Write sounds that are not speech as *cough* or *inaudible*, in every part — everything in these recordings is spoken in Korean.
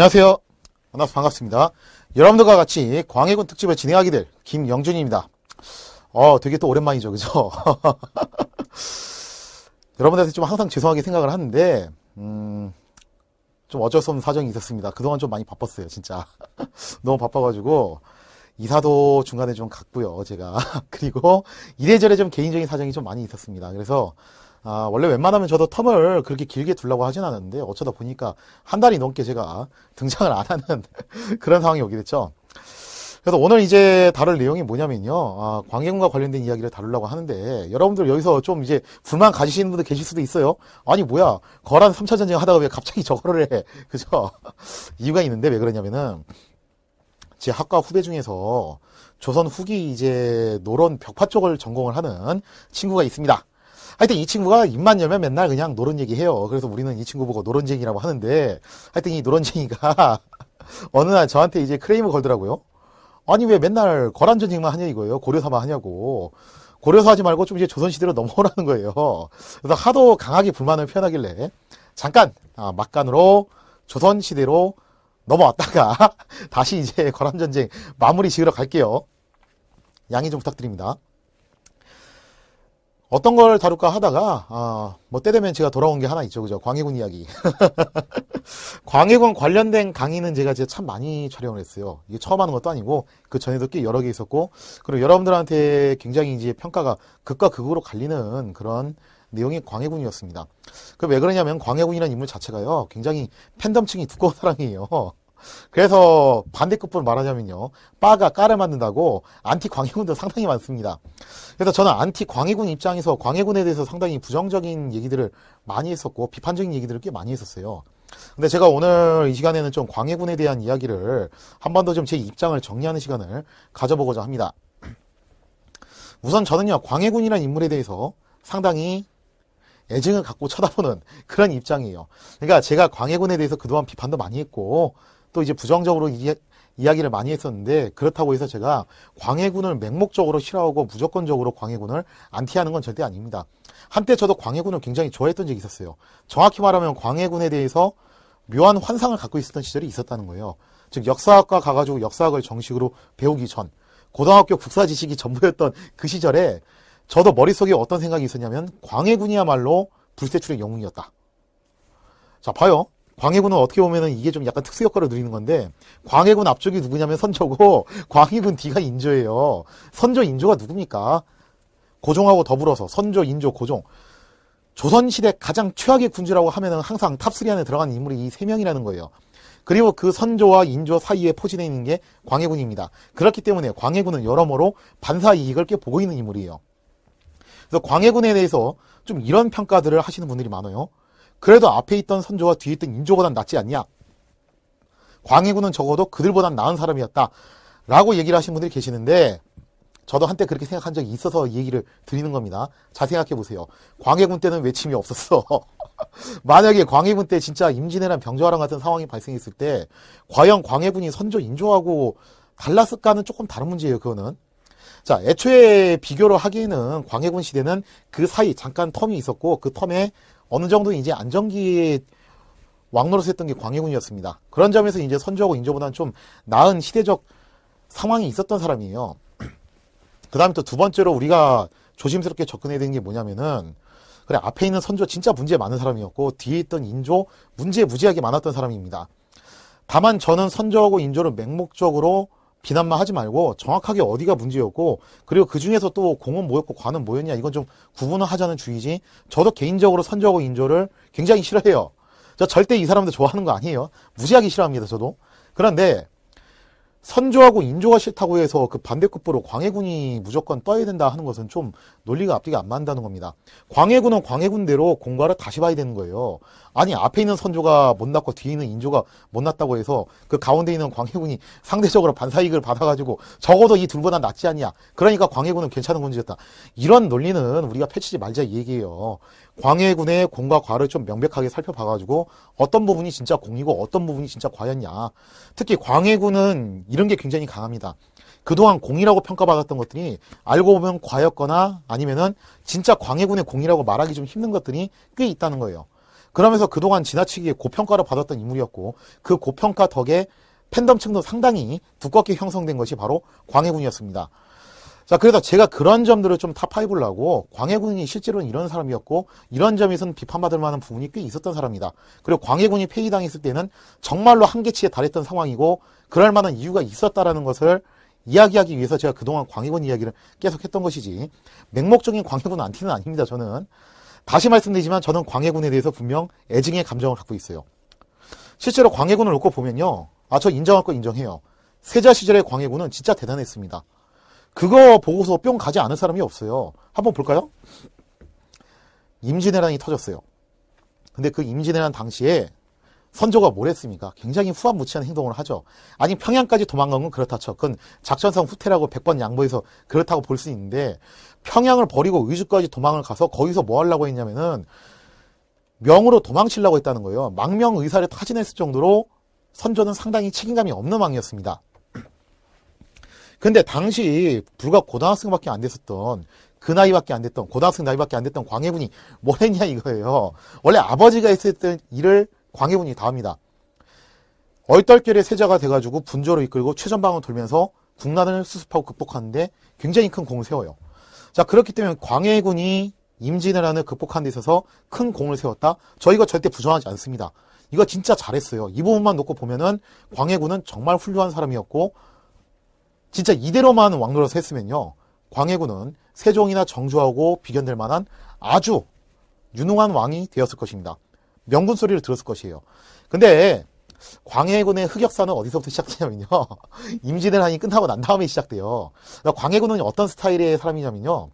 안녕하세요. 만나서 반갑습니다. 여러분들과 같이 광해군 특집을 진행하게 될 김영준입니다. 어, 되게 또 오랜만이죠, 그죠? *laughs* 여러분들한테 좀 항상 죄송하게 생각을 하는데, 음, 좀 어쩔 수 없는 사정이 있었습니다. 그동안 좀 많이 바빴어요, 진짜. *laughs* 너무 바빠가지고, 이사도 중간에 좀 갔고요, 제가. *laughs* 그리고 이래저래 좀 개인적인 사정이 좀 많이 있었습니다. 그래서 아, 원래 웬만하면 저도 텀을 그렇게 길게 둘라고 하진 않았는데 어쩌다 보니까 한 달이 넘게 제가 등장을 안 하는 *laughs* 그런 상황이 오게 됐죠. 그래서 오늘 이제 다룰 내용이 뭐냐면요. 아, 광해군과 관련된 이야기를 다루려고 하는데 여러분들 여기서 좀 이제 불만 가지시는 분들 계실 수도 있어요. 아니 뭐야 거란 3차 전쟁 하다가 왜 갑자기 저거를 해. *laughs* 그죠? 이유가 있는데 왜 그러냐면은 제 학과 후배 중에서 조선 후기 이제 노론 벽화 쪽을 전공을 하는 친구가 있습니다. 하여튼 이 친구가 입만 열면 맨날 그냥 노런 얘기 해요. 그래서 우리는 이 친구 보고 노런쟁이라고 하는데 하여튼 이 노런쟁이가 *laughs* 어느 날 저한테 이제 크레임을 걸더라고요. 아니 왜 맨날 거란 전쟁만 하냐 이거예요. 고려사만 하냐고. 고려사 하지 말고 좀 이제 조선시대로 넘어오라는 거예요. 그래서 하도 강하게 불만을 표현하길래 잠깐 아, 막간으로 조선시대로 넘어왔다가 *laughs* 다시 이제 거란전쟁 마무리 지으러 갈게요. 양해 좀 부탁드립니다. 어떤 걸 다룰까 하다가 아 뭐때 되면 제가 돌아온 게 하나 있죠, 그죠? 광해군 이야기. *laughs* 광해군 관련된 강의는 제가 이제 참 많이 촬영을 했어요. 이게 처음 하는 것도 아니고 그 전에도 꽤 여러 개 있었고 그리고 여러분들한테 굉장히 이제 평가가 극과 극으로 갈리는 그런 내용이 광해군이었습니다. 그 왜 그러냐면 광해군이라는 인물 자체가요, 굉장히 팬덤층이 두꺼운 사람이에요. 그래서 반대급부로 말하자면요. 빠가 까를 만든다고 안티 광해군도 상당히 많습니다. 그래서 저는 안티 광해군 입장에서 광해군에 대해서 상당히 부정적인 얘기들을 많이 했었고 비판적인 얘기들을 꽤 많이 했었어요. 근데 제가 오늘 이 시간에는 좀 광해군에 대한 이야기를 한 번 더 좀 제 입장을 정리하는 시간을 가져보고자 합니다. *clears throat* 우선 저는요, 광해군이란 인물에 대해서 상당히 애증을 갖고 쳐다보는 그런 입장이에요. 그러니까 제가 광해군에 대해서 그동안 비판도 많이 했고, 또 이제 부정적으로 이해, 이야기를 많이 했었는데 그렇다고 해서 제가 광해군을 맹목적으로 싫어하고 무조건적으로 광해군을 안티하는 건 절대 아닙니다. 한때 저도 광해군을 굉장히 좋아했던 적이 있었어요. 정확히 말하면 광해군에 대해서 묘한 환상을 갖고 있었던 시절이 있었다는 거예요. 즉 역사학과 가가지고 역사학을 정식으로 배우기 전 고등학교 국사 지식이 전부였던 그 시절에 저도 머릿속에 어떤 생각이 있었냐면 광해군이야말로 불세출의 영웅이었다. 자 봐요. 광해군은 어떻게 보면은 이게 좀 약간 특수 효과를 누리는 건데 광해군 앞쪽이 누구냐면 선조고 *laughs* 광해군 뒤가 인조예요. 선조 인조가 누굽니까? 고종하고 더불어서 선조 인조 고종 조선시대 가장 최악의 군주라고 하면은 항상 탑3 안에 들어간 인물이 이 세 명이라는 거예요. 그리고 그 선조와 인조 사이에 포진해 있는 게 광해군입니다. 그렇기 때문에 광해군은 여러모로 반사 이익을 꽤 보고 있는 인물이에요. 그래서 광해군에 대해서 좀 이런 평가들을 하시는 분들이 많아요. 그래도 앞에 있던 선조와 뒤에 있던 인조보단 낫지 않냐? 광해군은 적어도 그들보단 나은 사람이었다. 라고 얘기를 하신 분들이 계시는데, 저도 한때 그렇게 생각한 적이 있어서 얘기를 드리는 겁니다. 자, 생각해 보세요. 광해군 때는 외침이 없었어. *laughs* 만약에 광해군 때 진짜 임진왜란 병조화랑 같은 상황이 발생했을 때, 과연 광해군이 선조 인조하고 달랐을까는 조금 다른 문제예요, 그거는. 자, 애초에 비교를 하기에는 광해군 시대는 그 사이 잠깐 텀이 있었고 그 텀에 어느 정도 이제 안정기의왕로릇 했던 게 광해군이었습니다. 그런 점에서 이제 선조하고 인조보다는 좀 나은 시대적 상황이 있었던 사람이에요. 그 다음에 또 두 번째로 우리가 조심스럽게 접근해야 되는 게 뭐냐면은 그래 앞에 있는 선조 진짜 문제 많은 사람이었고 뒤에 있던 인조 문제 무지하게 많았던 사람입니다. 다만 저는 선조하고 인조를 맹목적으로 비난만 하지 말고 정확하게 어디가 문제였고 그리고 그 중에서 또 공은 뭐였고 관은 뭐였냐 이건 좀 구분을 하자는 주의지 저도 개인적으로 선조하고 인조를 굉장히 싫어해요. 저 절대 이 사람들 좋아하는 거 아니에요. 무지하게 싫어합니다 저도. 그런데 선조하고 인조가 싫다고 해서 그 반대급부로 광해군이 무조건 떠야 된다 하는 것은 좀 논리가 앞뒤가 안 맞는다는 겁니다. 광해군은 광해군대로 공과를 다시 봐야 되는 거예요. 아니 앞에 있는 선조가 못 났고 뒤에 있는 인조가 못 났다고 해서 그 가운데 있는 광해군이 상대적으로 반사익을 받아가지고 적어도 이 둘보다 낫지 않냐. 그러니까 광해군은 괜찮은 군지였다 이런 논리는 우리가 펼치지 말자 이 얘기예요. 광해군의 공과 과를 좀 명백하게 살펴봐가지고 어떤 부분이 진짜 공이고 어떤 부분이 진짜 과였냐. 특히 광해군은 이런 게 굉장히 강합니다. 그동안 공이라고 평가받았던 것들이 알고 보면 과였거나 아니면은 진짜 광해군의 공이라고 말하기 좀 힘든 것들이 꽤 있다는 거예요. 그러면서 그동안 지나치게 고평가를 받았던 인물이었고 그 고평가 덕에 팬덤층도 상당히 두껍게 형성된 것이 바로 광해군이었습니다. 자, 그래서 제가 그런 점들을 좀 탑파이브라고 광해군이 실제로는 이런 사람이었고 이런 점에서는 비판받을 만한 부분이 꽤 있었던 사람이다. 그리고 광해군이 폐위당했을 때는 정말로 한계치에 달했던 상황이고 그럴 만한 이유가 있었다라는 것을 이야기하기 위해서 제가 그동안 광해군 이야기를 계속 했던 것이지 맹목적인 광해군 안티는 아닙니다. 저는 다시 말씀드리지만 저는 광해군에 대해서 분명 애증의 감정을 갖고 있어요. 실제로 광해군을 놓고 보면요. 아, 저 인정할 거 인정해요. 세자 시절의 광해군은 진짜 대단했습니다. 그거 보고서 뿅 가지 않은 사람이 없어요. 한번 볼까요? 임진왜란이 터졌어요. 근데 그 임진왜란 당시에 선조가 뭘 했습니까? 굉장히 후한무치한 행동을 하죠. 아니 평양까지 도망간 건 그렇다 쳐. 그건 작전상 후퇴라고 100번 양보해서 그렇다고 볼 수 있는데 평양을 버리고 의주까지 도망을 가서 거기서 뭐 하려고 했냐면은 명으로 도망치려고 했다는 거예요. 망명 의사를 타진했을 정도로 선조는 상당히 책임감이 없는 왕이었습니다. 근데 당시 불과 고등학생밖에 안 됐었던 그 나이밖에 안 됐던 고등학생 나이밖에 안 됐던 광해군이 뭘 했냐 이거예요. 원래 아버지가 했었던 일을 광해군이 다합니다 얼떨결에 세자가 돼가지고 분조로 이끌고 최전방을 돌면서 국난을 수습하고 극복하는데 굉장히 큰 공을 세워요. 자 그렇기 때문에 광해군이 임진왜란을 극복하는 데 있어서 큰 공을 세웠다. 저희가 절대 부정하지 않습니다. 이거 진짜 잘했어요. 이 부분만 놓고 보면은 광해군은 정말 훌륭한 사람이었고 진짜 이대로만 왕노릇 했으면요. 광해군은 세종이나 정조하고 비견될 만한 아주 유능한 왕이 되었을 것입니다. 명군 소리를 들었을 것이에요. 근데 광해군의 흑역사는 어디서부터 시작되냐면요. *laughs* 임진왜란이 끝나고 난 다음에 시작돼요. 그러니까 광해군은 어떤 스타일의 사람이냐면요.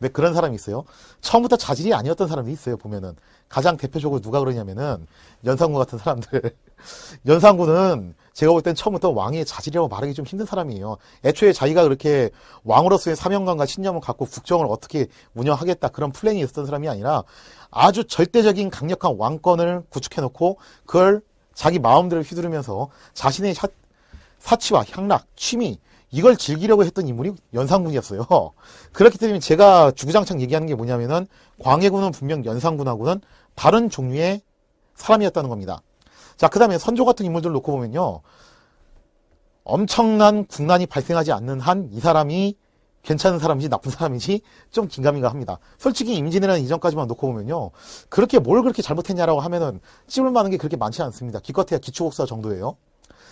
왜 네, 그런 사람이 있어요? 처음부터 자질이 아니었던 사람이 있어요, 보면은. 가장 대표적으로 누가 그러냐면은, 연산군 같은 사람들. *laughs* 연산군은 제가 볼 땐 처음부터 왕의 자질이라고 말하기 좀 힘든 사람이에요. 애초에 자기가 그렇게 왕으로서의 사명감과 신념을 갖고 국정을 어떻게 운영하겠다 그런 플랜이 있었던 사람이 아니라 아주 절대적인 강력한 왕권을 구축해놓고 그걸 자기 마음대로 휘두르면서 자신의 사, 사치와 향락, 취미, 이걸 즐기려고 했던 인물이 연산군이었어요. *laughs* 그렇기 때문에 제가 주구장창 얘기하는 게 뭐냐면은 광해군은 분명 연산군하고는 다른 종류의 사람이었다는 겁니다. 자, 그 다음에 선조 같은 인물들 을 놓고 보면요. 엄청난 국난이 발생하지 않는 한 이 사람이 괜찮은 사람인지 나쁜 사람인지 좀 긴가민가 합니다. 솔직히 임진왜란 이전까지만 놓고 보면요. 그렇게 뭘 그렇게 잘못했냐라고 하면은 찝을 만한 게 그렇게 많지 않습니다. 기껏해야 기초국사 정도예요.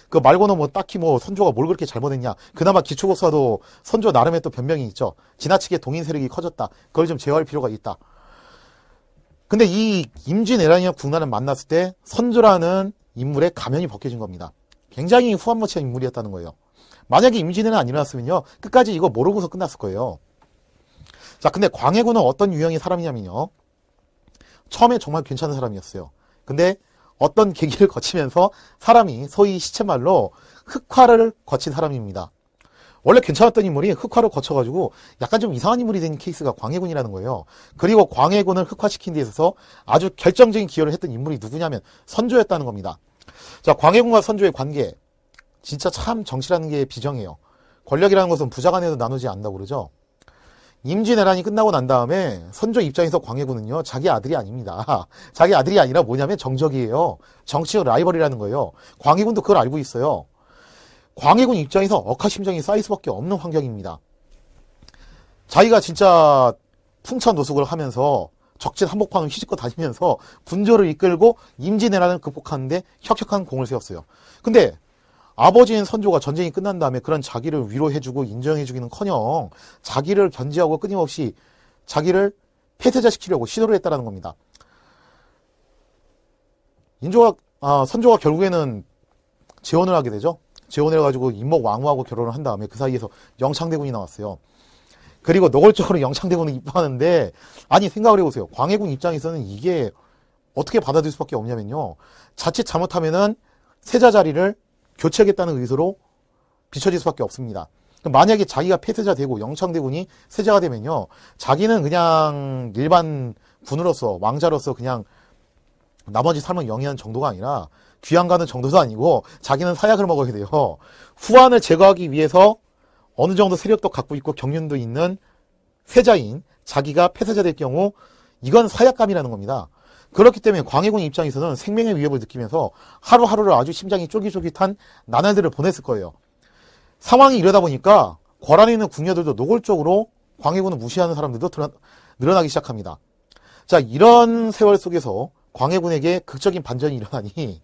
그 말고는 뭐 딱히 뭐 선조가 뭘 그렇게 잘못했냐. 그나마 기초국사도 선조 나름의 또 변명이 있죠. 지나치게 동인 세력이 커졌다. 그걸 좀 제어할 필요가 있다. 근데 이 임진왜란이나 국난을 만났을 때 선조라는 인물의 가면이 벗겨진 겁니다. 굉장히 후한무치한 인물이었다는 거예요. 만약에 임진왜란 안 일어났으면요. 끝까지 이거 모르고서 끝났을 거예요. 자, 근데 광해군은 어떤 유형의 사람이냐면요. 처음에 정말 괜찮은 사람이었어요. 근데 어떤 계기를 *laughs* 거치면서 사람이 소위 시체말로 흑화를 거친 사람입니다. 원래 괜찮았던 인물이 흑화로 거쳐가지고 약간 좀 이상한 인물이 된 케이스가 광해군이라는 거예요. 그리고 광해군을 흑화시킨 데 있어서 아주 결정적인 기여를 했던 인물이 누구냐면 선조였다는 겁니다. 자, 광해군과 선조의 관계. 진짜 참 정치라는 게 비정해요. 권력이라는 것은 부자 간에도 나누지 않다고 그러죠. 임진왜란이 끝나고 난 다음에 선조 입장에서 광해군은요 자기 아들이 아닙니다. *laughs* 자기 아들이 아니라 뭐냐면 정적이에요. 정치적 라이벌이라는 거예요. 광해군도 그걸 알고 있어요. 광해군 입장에서 억하심정이 쌓일 수밖에 없는 환경입니다. 자기가 진짜 풍천 노숙을 하면서 적진 한복판을 휘집고 다니면서 군조를 이끌고 임진왜란을 극복하는데 혁혁한 공을 세웠어요. 근데 아버지인 선조가 전쟁이 끝난 다음에 그런 자기를 위로해주고 인정해주기는커녕 자기를 견제하고 끊임없이 자기를 폐퇴자시키려고 시도를 했다는 겁니다. 인조가 아, 선조가 결국에는 재혼을 하게 되죠. 재혼해가지고 임목 왕후하고 결혼을 한 다음에 그 사이에서 영창대군이 나왔어요. 그리고 노골적으로 영창대군을 입하는데 아니 생각을 해보세요. 광해군 입장에서는 이게 어떻게 받아들일 수밖에 없냐면요. 자칫 잘못하면은 세자 자리를 교체하겠다는 의도로 비춰질 수밖에 없습니다. 만약에 자기가 폐세자 되고 영창대군이 세자가 되면요. 자기는 그냥 일반 군으로서 왕자로서 그냥 나머지 삶을 영위한 정도가 아니라 귀양가는 정도도 아니고 자기는 사약을 먹어야 돼요. 후한을 제거하기 위해서 어느 정도 세력도 갖고 있고 경륜도 있는 세자인 자기가 폐쇄자 될 경우 이건 사약감이라는 겁니다. 그렇기 때문에 광해군 입장에서는 생명의 위협을 느끼면서 하루하루를 아주 심장이 쫄깃쫄깃한 나날들을 보냈을 거예요. 상황이 이러다 보니까 거란에 있는 궁녀들도 노골적으로 광해군을 무시하는 사람들도 늘어나기 시작합니다. 자, 이런 세월 속에서 광해군에게 극적인 반전이 일어나니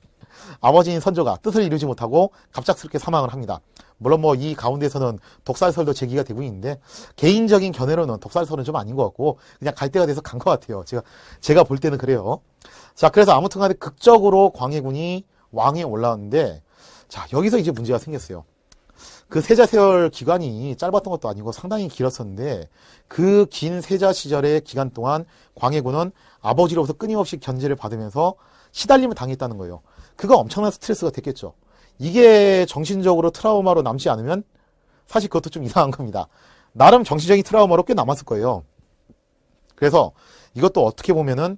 아버지인 선조가 뜻을 이루지 못하고 갑작스럽게 사망을 합니다. 물론 뭐 이 가운데서는 독살설도 제기가 되고 있는데 개인적인 견해로는 독살설은 좀 아닌 것 같고 그냥 갈 때가 돼서 간 것 같아요. 제가 제가 볼 때는 그래요. 자 그래서 아무튼간에 극적으로 광해군이 왕에 올라왔는데 자 여기서 이제 문제가 생겼어요. 그 세자 세월 기간이 짧았던 것도 아니고 상당히 길었었는데 그 긴 세자 시절의 기간 동안 광해군은 아버지로부터 끊임없이 견제를 받으면서 시달림을 당했다는 거예요. 그거 엄청난 스트레스가 됐겠죠. 이게 정신적으로 트라우마로 남지 않으면 사실 그것도 좀 이상한 겁니다. 나름 정신적인 트라우마로 꽤 남았을 거예요. 그래서 이것도 어떻게 보면은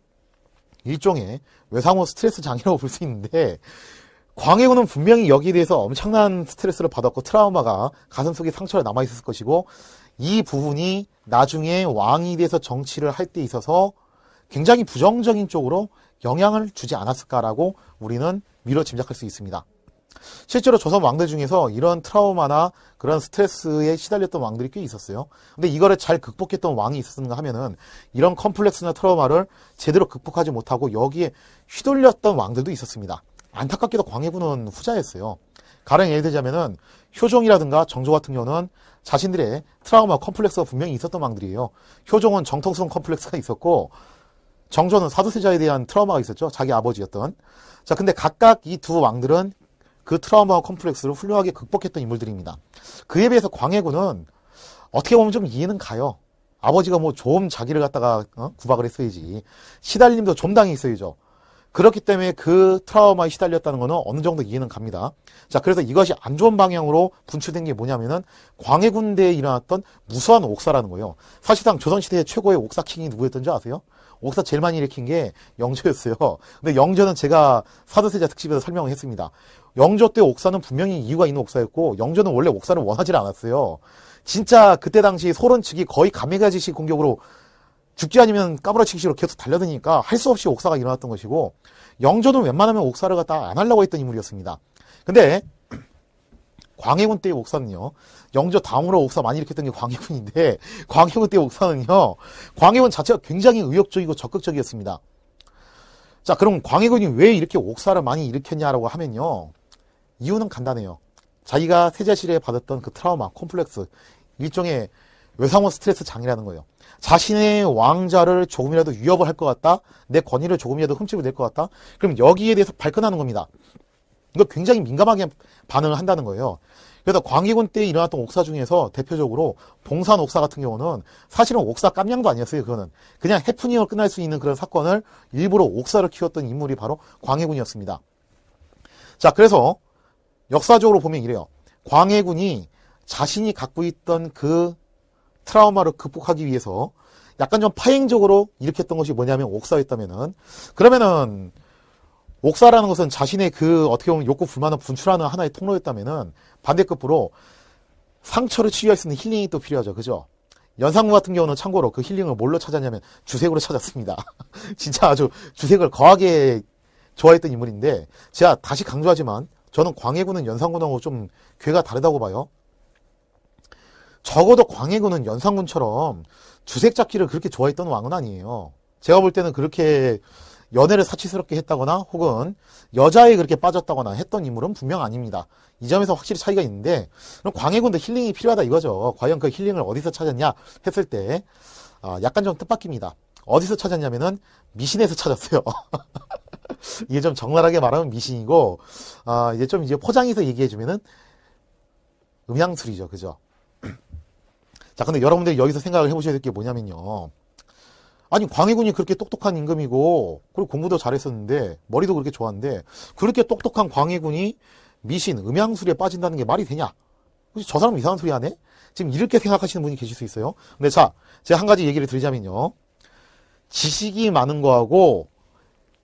일종의 외상후 스트레스 장애라고 볼 수 있는데 광해군은 분명히 여기에 대해서 엄청난 스트레스를 받았고 트라우마가 가슴 속에 상처로 남아 있었을 것이고 이 부분이 나중에 왕이 돼서 정치를 할 때 있어서 굉장히 부정적인 쪽으로 영향을 주지 않았을까라고 우리는 미뤄 짐작할 수 있습니다. 실제로 조선 왕들 중에서 이런 트라우마나 그런 스트레스에 시달렸던 왕들이 꽤 있었어요. 근데 이거를 잘 극복했던 왕이 있었는가 하면은 이런 컴플렉스나 트라우마를 제대로 극복하지 못하고 여기에 휘둘렸던 왕들도 있었습니다. 안타깝게도 광해군은 후자였어요. 가령 예를 들자면은 효종이라든가 정조 같은 경우는 자신들의 트라우마 컴플렉스가 분명히 있었던 왕들이에요. 효종은 정통성 컴플렉스가 있었고 정조는 사두세자에 대한 트라우마가 있었죠. 자기 아버지였던. 자, 근데 각각 이 두 왕들은 그 트라우마와 컴플렉스를 훌륭하게 극복했던 인물들입니다. 그에 비해서 광해군은 어떻게 보면 좀 이해는 가요. 아버지가 뭐 좀 자기를 갖다가 어? 구박을 했어야지. 시달림도 좀 당해 있어야죠. 그렇기 때문에 그 트라우마에 시달렸다는 거는 어느 정도 이해는 갑니다. 자, 그래서 이것이 안 좋은 방향으로 분출된 게 뭐냐면은 광해군대에 일어났던 무수한 옥사라는 거예요. 사실상 조선시대 최고의 옥사킹이 누구였던지 아세요? 옥사 제일 많이 일으킨 게 영조였어요. *laughs* 근데 영조는 제가 사도세자 특집에서 설명을 했습니다. 영조 때 옥사는 분명히 이유가 있는 옥사였고 영조는 원래 옥사를 원하지 않았어요. 진짜 그때 당시 소론 측이 거의 감미가지식 공격으로 죽지 아니면 까불어치기식으로 계속 달려드니까 할 수 없이 옥사가 일어났던 것이고 영조는 웬만하면 옥사를 갖다 안 하려고 했던 인물이었습니다. 근데 *clears throat* 광해군 때의 옥사는요 영조 다음으로 옥사 많이 일으켰던 게 광해군인데 *laughs* 광해군 때 옥사는요. 광해군 자체가 굉장히 의욕적이고 적극적이었습니다. 자, 그럼 광해군이 왜 이렇게 옥사를 많이 일으켰냐라고 하면요. 이유는 간단해요. 자기가 세자실에 받았던 그 트라우마, 콤플렉스, 일종의 외상원 스트레스 장이라는 거예요. 자신의 왕자를 조금이라도 위협을 할 것 같다. 내 권위를 조금이라도 훔치고 낼것 같다. 그럼 여기에 대해서 발끈하는 겁니다. 이거 굉장히 민감하게 반응을 한다는 거예요. 그래서 광해군때 일어났던 옥사 중에서 대표적으로 봉산 옥사 같은 경우는 사실은 옥사 깜냥도 아니었어요. 그거는 그냥 해프닝을 끝날 수 있는 그런 사건을 일부러 옥사를 키웠던 인물이 바로 광해군이었습니다. 자, 그래서 역사적으로 보면 이래요. 광해군이 자신이 갖고 있던 그 트라우마를 극복하기 위해서 약간 좀 파행적으로 일으켰던 것이 뭐냐면 옥사였다면은 그러면은 옥사라는 것은 자신의 그 어떻게 보면 욕구 불만을 분출하는 하나의 통로였다면은 반대급부로 상처를 치유할 수 있는 힐링이 또 필요하죠. 그죠? 연상군 같은 경우는 참고로 그 힐링을 뭘로 찾았냐면 주색으로 *laughs* 찾았습니다. 진짜 아주 주색을 거하게 좋아했던 인물인데 제가 다시 강조하지만 저는 광해군은 연산군하고 좀 괴가 다르다고 봐요. 적어도 광해군은 연산군처럼 주색 잡기를 그렇게 좋아했던 왕은 아니에요. 제가 볼 때는 그렇게 연애를 사치스럽게 했다거나 혹은 여자에 그렇게 빠졌다거나 했던 인물은 분명 아닙니다. 이 점에서 확실히 차이가 있는데 그럼 광해군도 힐링이 필요하다 이거죠. 과연 그 힐링을 어디서 찾았냐 했을 때 아, 약간 좀 뜻밖입니다. 어디서 찾았냐면은 미신에서 찾았어요. *laughs* 이게 좀 적나라하게 말하면 미신이고 아, 이제 좀 이제 포장해서 얘기해 주면은 음양술이죠. 그죠? *clears throat* 자, 근데 여러분들이 여기서 생각을 해 보셔야 될 게 뭐냐면요. 아니 광해군이 그렇게 똑똑한 임금이고 그리고 공부도 잘했었는데 머리도 그렇게 좋았는데 그렇게 똑똑한 광해군이 미신 음양술에 빠진다는 게 말이 되냐? 혹시 저 사람 이상한 소리 하네? 지금 이렇게 생각하시는 분이 계실 수 있어요. 근데 자, 제가 한 가지 얘기를 드리자면요. 지식이 많은 거하고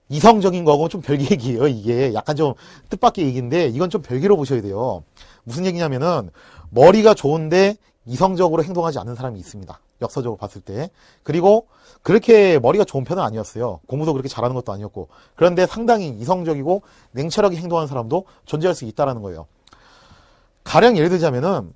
이성적인 거하고 좀 별개 얘기예요. 이게 약간 좀 뜻밖의 얘기인데 이건 좀 별개로 보셔야 돼요. 무슨 얘기냐면은 머리가 좋은데 이성적으로 행동하지 않는 사람이 있습니다. 역사적으로 봤을 때. 그리고 그렇게 머리가 좋은 편은 아니었어요. 공부도 그렇게 잘하는 것도 아니었고. 그런데 상당히 이성적이고 냉철하게 행동하는 사람도 존재할 수 있다라는 거예요. 가령 예를 들자면은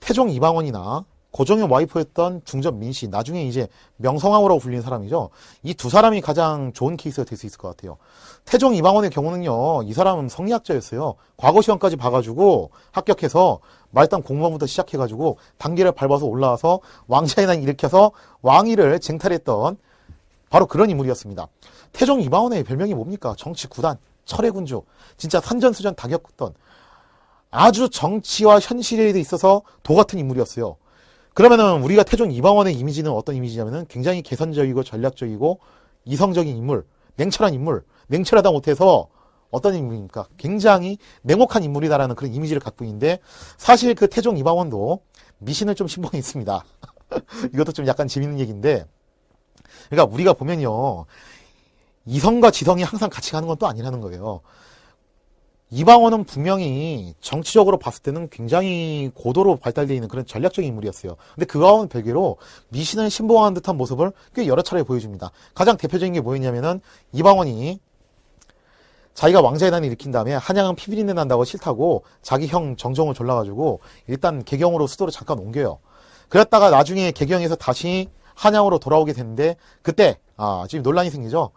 태종 이방원이나 고정의 와이프였던 중전 민씨, 나중에 이제 명성황후라고 불리는 사람이죠. 이 두 사람이 가장 좋은 케이스가 될 수 있을 것 같아요. 태종 이방원의 경우는요, 이 사람은 성리학자였어요. 과거 시험까지 봐가지고 합격해서 말단 공무원부터 시작해가지고 단계를 밟아서 올라와서 왕자의 난 일으켜서 왕위를 쟁탈했던 바로 그런 인물이었습니다. 태종 이방원의 별명이 뭡니까? 정치 구단, 철의 군주, 진짜 산전수전 다 겪었던 아주 정치와 현실에 있어서 도 같은 인물이었어요. 그러면은 우리가 태종 이방원의 이미지는 어떤 이미지냐면은 굉장히 개선적이고 전략적이고 이성적인 인물, 냉철한 인물, 냉철하다 못해서 어떤 인물입니까? 굉장히 냉혹한 인물이다라는 그런 이미지를 갖고 있는데 사실 그 태종 이방원도 미신을 좀신봉했습니다 *laughs* 이것도 좀 약간 재밌는 얘기인데 그러니까 우리가 보면요 이성과 지성이 항상 같이 가는 건 또 아니라는 거예요. 이방원은 분명히 정치적으로 봤을 때는 굉장히 고도로 발달되어 있는 그런 전략적인 인물이었어요. 근데 그와는 별개로 미신을 신봉하는 듯한 모습을 꽤 여러 차례 보여줍니다. 가장 대표적인 게 뭐였냐면은 이방원이 자기가 왕자의 난을 일으킨 다음에 한양은 피비린내 난다고 싫다고 자기 형 정종을 졸라가지고 일단 개경으로 수도를 잠깐 옮겨요. 그랬다가 나중에 개경에서 다시 한양으로 돌아오게 되는데 그때 아 지금 논란이 생기죠.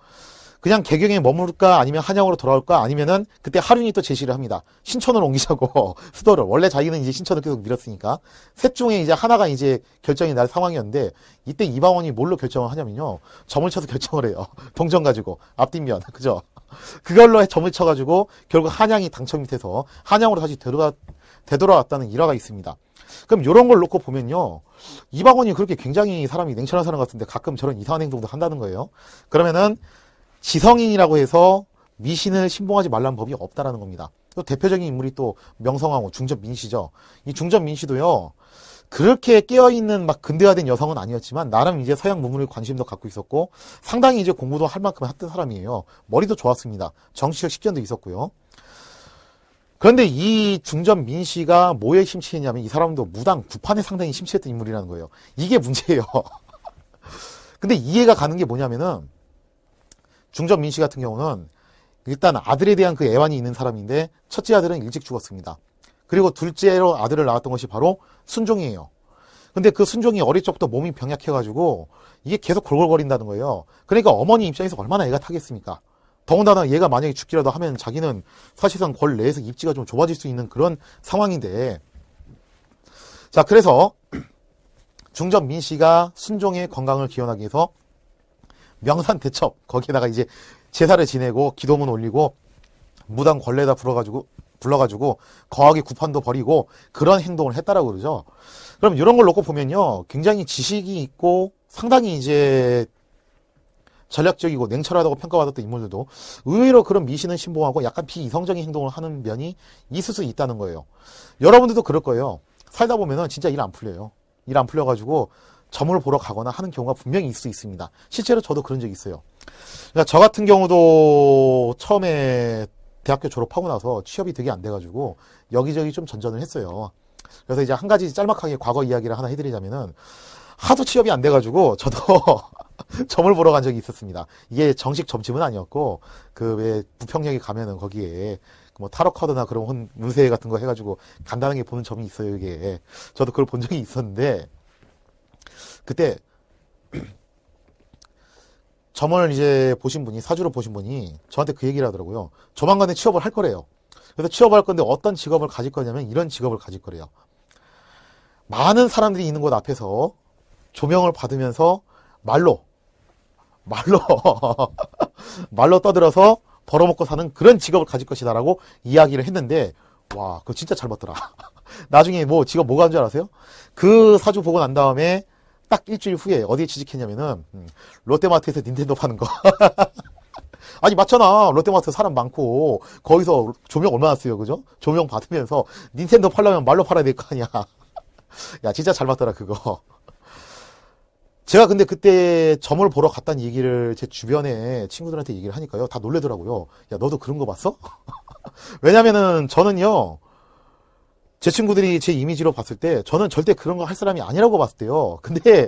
그냥 개경에 머무를까 아니면 한양으로 돌아올까 아니면은 그때 하륜이 또 제시를 합니다. 신천을 옮기자고 *laughs* 수도를 원래 자기는 이제 신천을 계속 밀었으니까 셋 중에 이제 하나가 이제 결정이 날 상황이었는데 이때 이방원이 뭘로 결정을 하냐면요 점을 쳐서 *laughs* 결정을 해요. 동전 가지고 앞뒷면 *laughs* 그죠? 그걸로 점을 쳐가지고 결국 한양이 당첨 이돼서 한양으로 다시 되돌아 되돌아왔다는 일화가 있습니다. 그럼 이런 걸 놓고 보면요. 이방원이 그렇게 굉장히 사람이 냉철한 사람 같은데 가끔 저런 이상한 행동도 한다는 거예요. 그러면은 지성인이라고 해서 미신을 신봉하지 말라는 법이 없다라는 겁니다. 또 대표적인 인물이 또명성왕후 중전민 씨죠. 이 중전민 씨도요. 그렇게 깨어있는 막 근대화된 여성은 아니었지만 나름 이제 서양 문물에 관심도 갖고 있었고 상당히 이제 공부도 할 만큼 했던 사람이에요. 머리도 좋았습니다. 정치적 식견도 있었고요. 그런데 이 중전민 씨가 뭐에 심취했냐면 이 사람도 무당 구판에 상당히 심취했던 인물이라는 거예요. 이게 문제예요. *laughs* 근데 이해가 가는 게 뭐냐면은 중전 민씨 같은 경우는 일단 아들에 대한 그 애환이 있는 사람인데 첫째 아들은 일찍 죽었습니다. 그리고 둘째로 아들을 낳았던 것이 바로 순종이에요. 근데 그 순종이 어릴 적부터 몸이 병약해가지고 이게 계속 골골거린다는 거예요. 그러니까 어머니 입장에서 얼마나 애가 타겠습니까? 더군다나 얘가 만약에 죽기라도 하면 자기는 사실상 권 내에서 입지가 좀 좁아질 수 있는 그런 상황인데 자 그래서 중전 민 씨가 순종의 건강을 기원하기 위해서 명산 대첩 거기에다가 이제 제사를 지내고 기도문 올리고 무당 권례다 불어가지고 불러가지고 거하게 구판도 버리고 그런 행동을 했다라고 그러죠. 그럼 이런 걸 놓고 보면요, 굉장히 지식이 있고 상당히 이제 전략적이고 냉철하다고 평가받았던 인물들도 의외로 그런 미신을 신봉하고 약간 비이성적인 행동을 하는 면이 있을 수 있다는 거예요. 여러분들도 그럴 거예요. 살다 보면은 진짜 일 안 풀려요. 일 안 풀려가지고 점을 보러 가거나 하는 경우가 분명히 있을 수 있습니다. 실제로 저도 그런 적이 있어요. 그러니까 저 같은 경우도 처음에 대학교 졸업하고 나서 취업이 되게 안 돼가지고 여기저기 좀 전전을 했어요. 그래서 이제 한 가지 짤막하게 과거 이야기를 하나 해드리자면은 하도 취업이 안 돼가지고 저도 *laughs* 점을 보러 간 적이 있었습니다. 이게 정식 점집은 아니었고 그 왜 부평역에 가면은 거기에 뭐 타로 카드나 그런 문세 같은 거 해가지고 간단하게 보는 점이 있어요 이게 저도 그걸 본 적이 있었는데 그때 *clears throat* 점원을 이제 보신 분이 사주로 보신 분이 저한테 그 얘기를 하더라고요. 조만간에 취업을 할 거래요. 그래서 취업할 건데 어떤 직업을 가질 거냐면 이런 직업을 가질 거래요. 많은 사람들이 있는 곳 앞에서 조명을 받으면서 말로 말로 *laughs* 말로 떠들어서 벌어먹고 사는 그런 직업을 가질 것이다라고 이야기를 했는데 와 그거 진짜 잘 맞더라. *laughs* 나중에 뭐 직업 뭐가 한줄 아세요? 그 사주 보고 난 다음에 딱 일주일 후에 어디에 취직했냐면은 음, 롯데마트에서 닌텐도 파는 거. *laughs* 아니 맞잖아 롯데마트 사람 많고 거기서 조명 얼마나 쓰여 그죠? 조명 받으면서 닌텐도 팔려면 말로 팔아야 될 거 아니야. *laughs* 야 진짜 잘 맞더라 그거. 제가 근데 그때 점을 보러 갔다는 얘기를 제 주변에 친구들한테 얘기를 하니까요 다 놀래더라고요. 야 너도 그런 거 봤어? *laughs* 왜냐면은 저는요 제 친구들이 제 이미지로 봤을 때 저는 절대 그런 거 할 사람이 아니라고 봤을 때요. 근데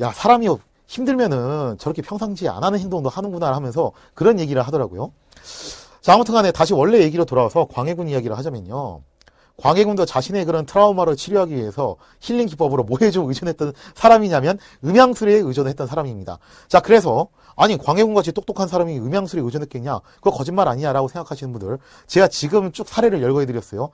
야 사람이 힘들면은 저렇게 평상시에 안 하는 행동도 하는구나 하면서 그런 얘기를 하더라고요. 자 아무튼간에 다시 원래 얘기로 돌아와서 광해군 이야기를 하자면요. 광해군도 자신의 그런 트라우마를 치료하기 위해서 힐링 기법으로 뭐에 좀 의존했던 사람이냐면 음양술에 의존했던 사람입니다. 자 그래서 아니 광해군같이 똑똑한 사람이 음양술에 의존했겠냐? 그거 거짓말 아니냐라고 생각하시는 분들 제가 지금 쭉 사례를 열거해드렸어요.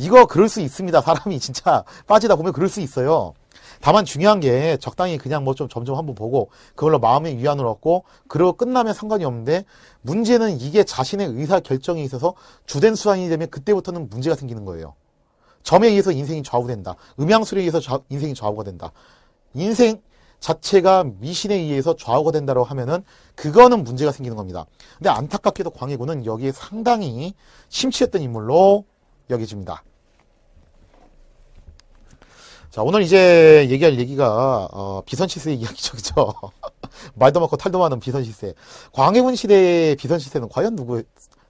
이거 그럴 수 있습니다. 사람이 진짜 *laughs* 빠지다 보면 그럴 수 있어요. 다만 중요한 게 적당히 그냥 뭐 좀 점점 한번 보고 그걸로 마음의 위안을 얻고 그러고 끝나면 상관이 없는데 문제는 이게 자신의 의사 결정에 있어서 주된 수단이 되면 그때부터는 문제가 생기는 거예요. 점에 의해서 인생이 좌우된다. 음향술에 의해서 좌, 인생이 좌우가 된다. 인생 자체가 미신에 의해서 좌우가 된다고 하면은 그거는 문제가 생기는 겁니다. 근데 안타깝게도 광해군은 여기에 상당히 심취했던 인물로 여겨집니다. 자, 오늘 이제 얘기할 얘기가, 어, 비선시세 이야기죠, *laughs* 그죠? 말도 많고 탈도 많은 비선시세. 광해군 시대의 비선시세는 과연 누구,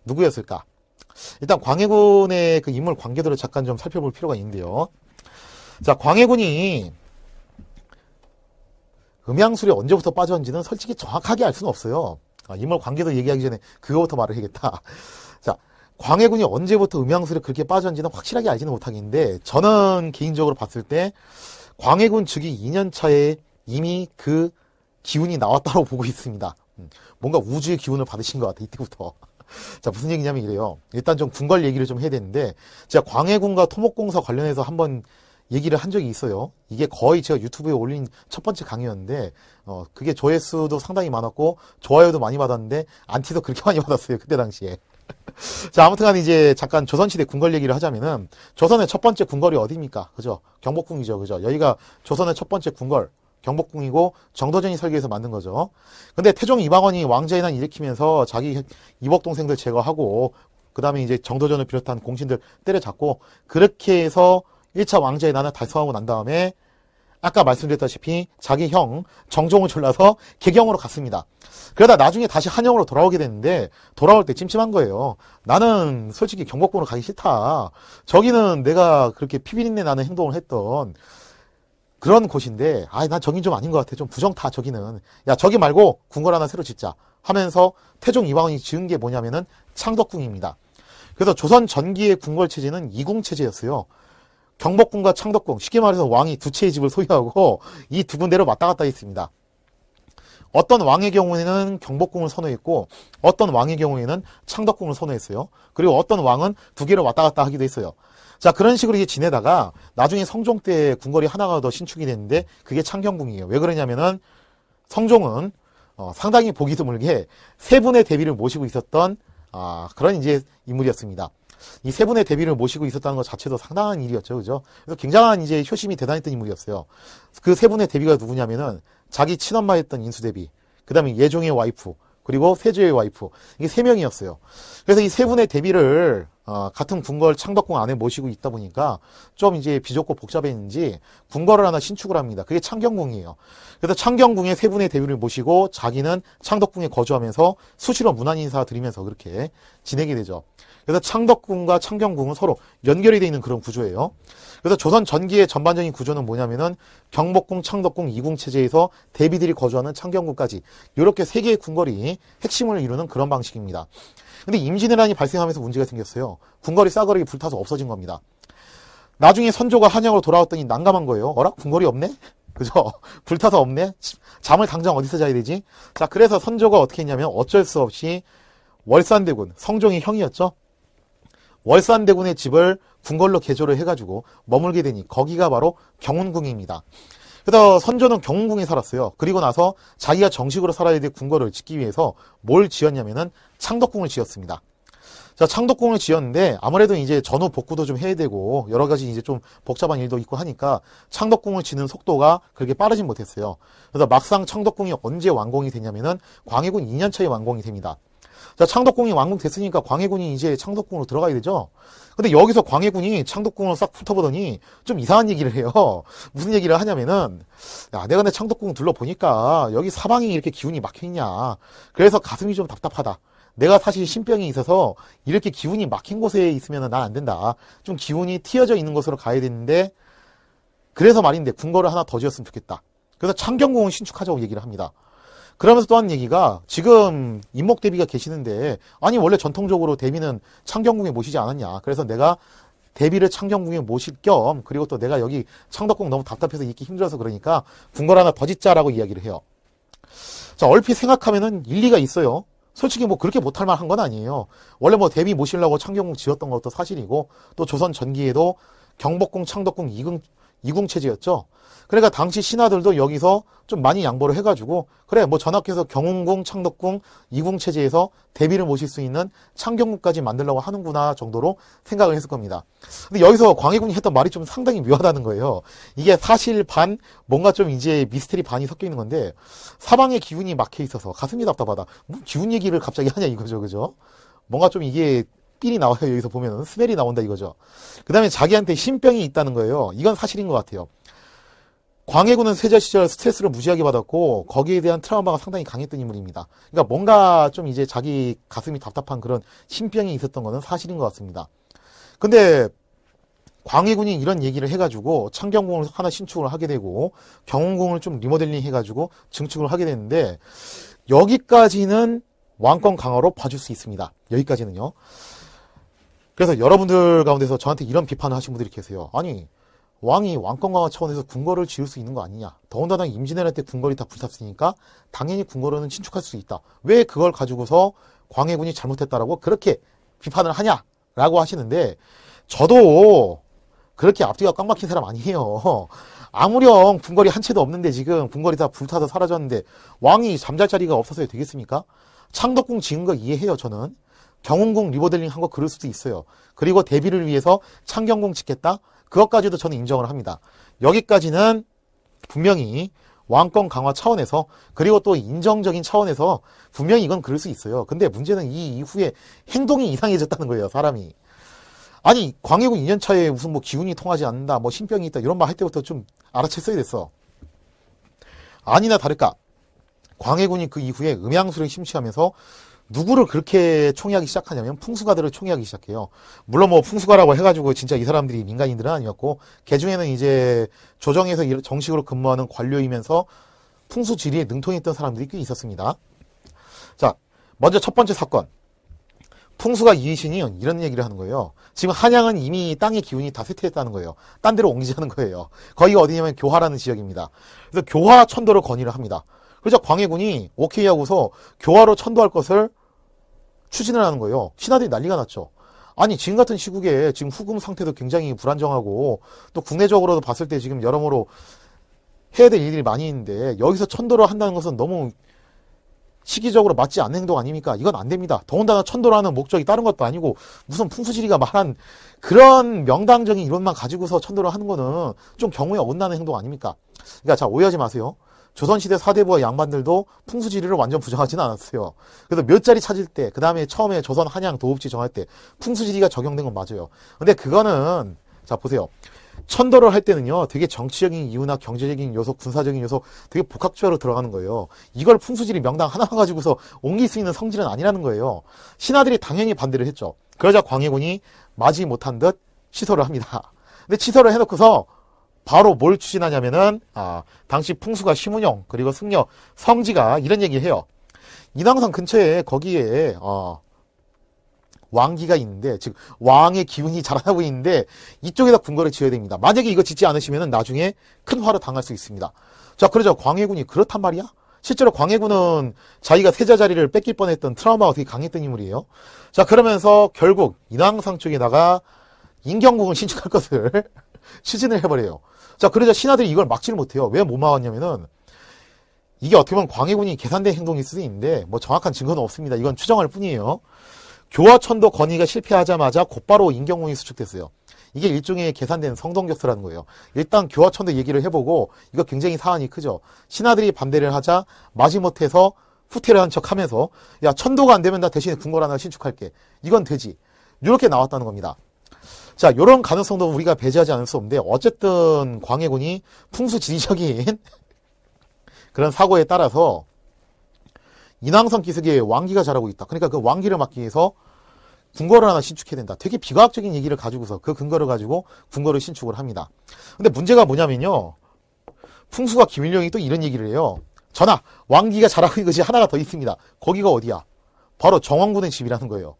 누구였을까? 일단 광해군의 그 인물 관계들을 잠깐 좀 살펴볼 필요가 있는데요. 자, 광해군이 음양술에 언제부터 빠졌는지는 솔직히 정확하게 알 수는 없어요. 아, 인물 관계도 얘기하기 전에 그거부터 말을 해야겠다. *laughs* 자, 광해군이 언제부터 음양수를 그렇게 빠졌는지는 확실하게 알지는 못하겠는데 저는 개인적으로 봤을 때 광해군 즉위 2년 차에 이미 그 기운이 나왔다고 *laughs* 보고 있습니다. 음, 뭔가 우주의 기운을 받으신 것 같아 요 이때부터. *laughs* 자 무슨 얘기냐면 이래요. 일단 좀군궐 얘기를 좀 해야 되는데 제가 광해군과 토목공사 관련해서 한번 얘기를 한 적이 있어요. 이게 거의 제가 유튜브에 올린 첫 번째 강의였는데, 어, 그게 조회수도 상당히 많았고, 좋아요도 많이 받았는데, 안티도 그렇게 *laughs* 많이 받았어요. 그때 당시에. *laughs* 자, 아무튼간 이제 잠깐 조선시대 궁궐 얘기를 하자면은 조선의 첫 번째 궁궐이 어디입니까? 그죠? 경복궁이죠. 그죠? 여기가 조선의 첫 번째 궁궐. 경복궁이고 정도전이 설계해서 만든 거죠. 근데 태종 이방원이 왕자의난 일으키면서 자기 이복 동생들 제거하고 그다음에 이제 정도전을 비롯한 공신들 때려잡고 그렇게 해서 1차 왕자의난을 달성하고 난 다음에 아까 말씀드렸다시피 자기 형 정종을 졸라서 개경으로 갔습니다. 그러다 나중에 다시 한영으로 돌아오게 됐는데 돌아올 때 찜찜한 거예요. 나는 솔직히 경복궁으로 가기 싫다. 저기는 내가 그렇게 피비린내 나는 행동을 했던 그런 곳인데 아난 저긴 좀 아닌 것 같아. 좀 부정타 저기는. 야 저기 말고 궁궐 하나 새로 짓자 하면서 태종 이방원이 지은 게 뭐냐면은 창덕궁입니다. 그래서 조선 전기의 궁궐 체제는 이궁 체제였어요. 경복궁과 창덕궁, 쉽게 말해서 왕이 두 채의 집을 소유하고 이 두 군데로 왔다 갔다 했습니다. 어떤 왕의 경우에는 경복궁을 선호했고 어떤 왕의 경우에는 창덕궁을 선호했어요. 그리고 어떤 왕은 두 개를 왔다 갔다 하기도 했어요. 자 그런 식으로 이게 지내다가 나중에 성종 때 궁궐이 하나가 더 신축이 됐는데 그게 창경궁이에요. 왜 그러냐면은 성종은 어, 상당히 보기 드물게 세 분의 대비를 모시고 있었던 아, 그런 이제 인물이었습니다. 이세 분의 대비를 모시고 있었다는 것 자체도 상당한 일이었죠. 그죠? 그래서 굉장한 이제 효심이 대단했던 인물이었어요. 그 세 분의 대비가 누구냐면은 자기 친엄마였던 인수 대비, 그 다음에 예종의 와이프, 그리고 세조의 와이프. 이게 세 명이었어요. 그래서 이 세 분의 대비를 어, 같은 궁궐 창덕궁 안에 모시고 있다 보니까 좀 이제 비좁고 복잡했는지 궁궐을 하나 신축을 합니다. 그게 창경궁이에요. 그래서 창경궁에 세 분의 대비를 모시고 자기는 창덕궁에 거주하면서 수시로 문안 인사 드리면서 그렇게 지내게 되죠. 그래서 창덕궁과 창경궁은 서로 연결이 되어 있는 그런 구조예요. 그래서 조선 전기의 전반적인 구조는 뭐냐면은 경복궁, 창덕궁, 이궁 체제에서 대비들이 거주하는 창경궁까지 이렇게 세 개의 궁궐이 핵심을 이루는 그런 방식입니다. 근데 임진왜란이 발생하면서 문제가 생겼어요. 궁궐이 싸그리 불타서 없어진 겁니다. 나중에 선조가 한양으로 돌아왔더니 난감한 거예요. 어라? 궁궐이 없네? *laughs* 그죠? *laughs* 불타서 없네? 잠을 당장 어디서 자야 되지? 자, 그래서 선조가 어떻게 했냐면 어쩔 수 없이 월산대군, 성종이 형이었죠? 월산대군의 집을 궁궐로 개조를 해가지고 머물게 되니 거기가 바로 경운궁입니다. 그래서 선조는 경궁에 살았어요. 그리고 나서 자기가 정식으로 살아야 될 궁궐을 짓기 위해서 뭘 지었냐면은 창덕궁을 지었습니다. 자, 창덕궁을 지었는데 아무래도 이제 전후 복구도 좀 해야 되고 여러 가지 이제 좀 복잡한 일도 있고 하니까 창덕궁을 지는 속도가 그렇게 빠르진 못했어요. 그래서 막상 창덕궁이 언제 완공이 되냐면은 광해군 2년 차에 완공이 됩니다. 자, 창덕궁이 왕궁됐으니까 광해군이 이제 창덕궁으로 들어가야 되죠. 근데 여기서 광해군이 창덕궁을 싹 훑어보더니 좀 이상한 얘기를 해요. *laughs* 무슨 얘기를 하냐면은 야, 내가 내 창덕궁 둘러보니까 여기 사방이 이렇게 기운이 막혀있냐. 그래서 가슴이 좀 답답하다. 내가 사실 신병이 있어서 이렇게 기운이 막힌 곳에 있으면 난 안 된다. 좀 기운이 튀어져 있는 곳으로 가야 되는데 그래서 말인데 궁궐을 하나 더 지었으면 좋겠다. 그래서 창경궁을 신축하자고 얘기를 합니다. 그러면서 또한 얘기가 지금 임목 대비가 계시는데 아니 원래 전통적으로 대비는 창경궁에 모시지 않았냐. 그래서 내가 대비를 창경궁에 모실 겸 그리고 또 내가 여기 창덕궁 너무 답답해서 있기 힘들어서 그러니까 궁궐 하나 더 짓자라고 이야기를 해요. 자 얼핏 생각하면은 일리가 있어요. 솔직히 뭐 그렇게 못할 만한 건 아니에요. 원래 뭐 대비 모시려고 창경궁 지었던 것도 사실이고 또 조선 전기에도 경복궁, 창덕궁, 이궁, 이궁체제였죠. 그러니까 당시 신하들도 여기서 좀 많이 양보를 해가지고 그래 뭐 전학해서 경운궁, 창덕궁, 이궁체제에서 대비를 모실 수 있는 창경궁까지 만들려고 하는구나 정도로 생각을 했을 겁니다. 근데 여기서 광해군이 했던 말이 좀 상당히 묘하다는 거예요. 이게 사실 반 뭔가 좀 이제 미스테리 반이 섞여 있는 건데 사방에 기운이 막혀 있어서 가슴이 답답하다. 뭐 기운 얘기를 갑자기 하냐 이거죠, 그죠? 뭔가 좀 이게 삘이 나와요. *laughs* 여기서 보면은 스멜이 나온다 이거죠. 그 다음에 자기한테 신병이 있다는 거예요. 이건 사실인 것 같아요. 광해군은 세자 시절 스트레스를 무지하게 받았고 거기에 대한 트라우마가 상당히 강했던 인물입니다. 그러니까 뭔가 좀 이제 자기 가슴이 답답한 그런 신병이 있었던 것은 사실인 것 같습니다. 근데 광해군이 이런 얘기를 해가지고 창경궁을 하나 신축을 하게 되고 경운궁을 좀 리모델링 해가지고 증축을 하게 되는데 여기까지는 왕권 강화로 봐줄 수 있습니다. 여기까지는요. 그래서 여러분들 가운데서 저한테 이런 비판을 하신 분들이 계세요. 아니, 왕이 왕권 과화 차원에서 궁궐을 지을 수 있는 거 아니냐. 더군다나 임진왜란 때 궁궐이 다 불탔으니까 당연히 궁궐로는 친축할 수 있다. 왜 그걸 가지고서 광해군이 잘못했다라고 그렇게 비판을 하냐라고 하시는데 저도 그렇게 앞뒤가 꽉 막힌 사람 아니에요. *laughs* 아무렴 궁궐이 한 채도 없는데 지금 궁궐이 다 불타서 사라졌는데 왕이 잠잘 자리가 없어서 되겠습니까? 창덕궁 지은 거 이해해요 저는. 경운궁 리모델링 한 거 그럴 수도 있어요. 그리고 데뷔를 위해서 창경궁 짓겠다? 그것까지도 저는 인정을 합니다. 여기까지는 분명히 왕권 강화 차원에서 그리고 또 인정적인 차원에서 분명히 이건 그럴 수 있어요. 근데 문제는 이 이후에 행동이 이상해졌다는 거예요, 사람이. 아니, 광해군 2년 차에 무슨 뭐 기운이 통하지 않는다, 뭐 신병이 있다 이런 말 할 때부터 좀 알아챘어야 됐어. 아니나 다를까. 광해군이 그 이후에 음양수를 심취하면서 누구를 그렇게 총애하기 시작하냐면 풍수가들을 총애하기 시작해요. 물론 뭐 풍수가라고 해가지고 진짜 이 사람들이 민간인들은 아니었고 개 중에는 이제 조정에서 정식으로 근무하는 관료이면서 풍수 지리에 능통했던 사람들이 꽤 있었습니다. 자, 먼저 첫 번째 사건. 풍수가 이신이 이런 얘기를 하는 거예요. 지금 한양은 이미 땅의 기운이 다 쇠퇴했다는 거예요. 딴 데로 옮기자는 거예요. 거기가 어디냐면 교화라는 지역입니다. 그래서 교화 천도를 건의를 합니다. 그래서 광해군이 오케이 하고서 교화로 천도할 것을 추진을 하는 거예요. 신하들이 난리가 났죠. 아니 지금 같은 시국에 지금 후금 상태도 굉장히 불안정하고 또 국내적으로도 봤을 때 지금 여러모로 해야 될 일이 많이 있는데 여기서 천도를 한다는 것은 너무 시기적으로 맞지 않는 행동 아닙니까? 이건 안 됩니다. 더군다나 천도를하는 목적이 다른 것도 아니고 무슨 풍수지리가 말한 그런 명당적인 이론만 가지고서 천도를 하는 거는 좀 경우에 온나는 행동 아닙니까? 그러니까 자 오해하지 마세요. 조선시대 사대부와 양반들도 풍수지리를 완전 부정하진 않았어요. 그래서 몇 자리 찾을 때, 그 다음에 처음에 조선 한양 도읍지 정할 때 풍수지리가 적용된 건 맞아요. 근데 그거는 자 보세요. 천도를 할 때는요 되게 정치적인 이유나 경제적인 요소 군사적인 요소 되게 복합적으로 들어가는 거예요 이걸 풍수지리 명당 하나 가지고서 옮길 수 있는 성질은 아니라는 거예요 신하들이 당연히 반대를 했죠 그러자 광해군이 마지 못한 듯 취소를 합니다 근데 취소를 해놓고서 바로 뭘 추진하냐면은 아, 당시 풍수가 심은영 그리고 승려 성지가 이런 얘기 해요. 인왕산 근처에 거기에 어, 왕기가 있는데 즉 왕의 기운이 자라나고 있는데 이쪽에다 궁궐을 지어야 됩니다. 만약에 이거 짓지 않으시면 나중에 큰 화를 당할 수 있습니다. 자그러죠 광해군이 그렇단 말이야? 실제로 광해군은 자기가 세자 자리를 뺏길 뻔했던 트라우마가 되게 강했던 인물이에요. 자 그러면서 결국 인왕산 쪽에다가 인경궁을 *laughs* 신축할 것을 *laughs* 추진을 해버려요. 자, 그러자 신하들이 이걸 막지를 못해요. 왜 못 막았냐면은 이게 어떻게 보면 광해군이 계산된 행동일 수도 있는데 뭐 정확한 증거는 없습니다. 이건 추정할 뿐이에요. 교화천도 건의가 실패하자마자 곧바로 인경운이 수축됐어요. 이게 일종의 계산된 성동격서라는 거예요. 일단 교화천도 얘기를 해보고 이거 굉장히 사안이 크죠. 신하들이 반대를 하자 마지못해서 후퇴를 한 척하면서 야 천도가 안 되면 나 대신에 궁궐 하나 신축할게. 이건 되지. 이렇게 나왔다는 겁니다. 자, 요런 가능성도 우리가 배제하지 않을 수 없는데 어쨌든 광해군이 풍수지리적인 *laughs* 그런 사고에 따라서 인왕성 기슭에 왕기가 자라고 있다. 그러니까 그 왕기를 막기 위해서 궁궐을 하나 신축해야 된다. 되게 비과학적인 얘기를 가지고서 그 근거를 가지고 궁궐을 신축을 합니다. 근데 문제가 뭐냐면요. 풍수가 김일령이 또 이런 얘기를 해요. 전하, 왕기가 자라고 있는 것이 하나가 더 있습니다. 거기가 어디야? 바로 정원군의 집이라는 거예요.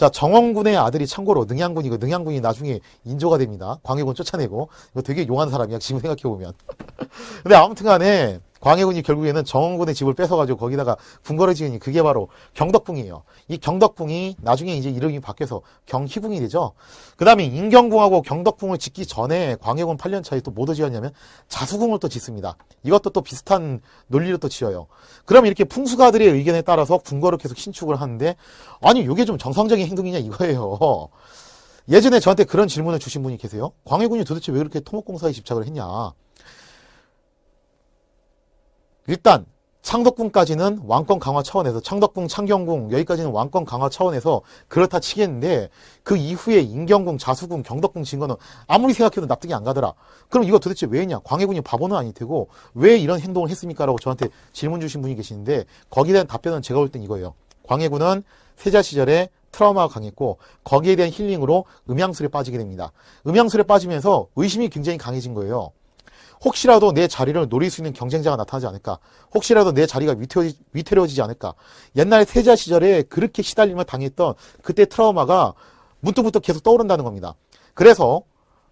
자, 정원군의 아들이 참고로 능양군이고 능양군이 나중에 인조가 됩니다. 광해군 쫓아내고 이거 되게 용한 사람이야. 지금 생각해 보면. *laughs* 근데 아무튼 간에 광해군이 결국에는 정원군의 집을 뺏어가지고 거기다가 궁궐을 지으니 그게 바로 경덕궁이에요. 이 경덕궁이 나중에 이제 이름이 바뀌어서 경희궁이 되죠. 그 다음에 인경궁하고 경덕궁을 짓기 전에 광해군 8년 차에 또 뭐도 지었냐면 자수궁을 또 짓습니다. 이것도 또 비슷한 논리로 또 지어요. 그럼 이렇게 풍수가들의 의견에 따라서 궁궐을 계속 신축을 하는데 아니 이게 좀 정상적인 행동이냐 이거예요. 예전에 저한테 그런 질문을 주신 분이 계세요. 광해군이 도대체 왜 이렇게 토목공사에 집착을 했냐. 일단 창덕궁까지는 왕권 강화 차원에서 창덕궁, 창경궁 여기까지는 왕권 강화 차원에서 그렇다 치겠는데 그 이후에 인경궁, 자수궁, 경덕궁 진 거는 아무리 생각해도 납득이 안 가더라. 그럼 이거 도대체 왜 했냐? 광해군이 바보는 아니 되고 왜 이런 행동을 했습니까? 라고 저한테 질문 주신 분이 계시는데 거기에 대한 답변은 제가 볼 땐 이거예요. 광해군은 세자 시절에 트라우마가 강했고 거기에 대한 힐링으로 음양술에 빠지게 됩니다. 음양술에 빠지면서 의심이 굉장히 강해진 거예요. 혹시라도 내 자리를 노릴 수 있는 경쟁자가 나타나지 않을까? 혹시라도 내 자리가 위태로워지, 위태로워지지 않을까? 옛날 세자 시절에 그렇게 시달림을 당했던 그때 트라우마가 문득문득 계속 떠오른다는 겁니다. 그래서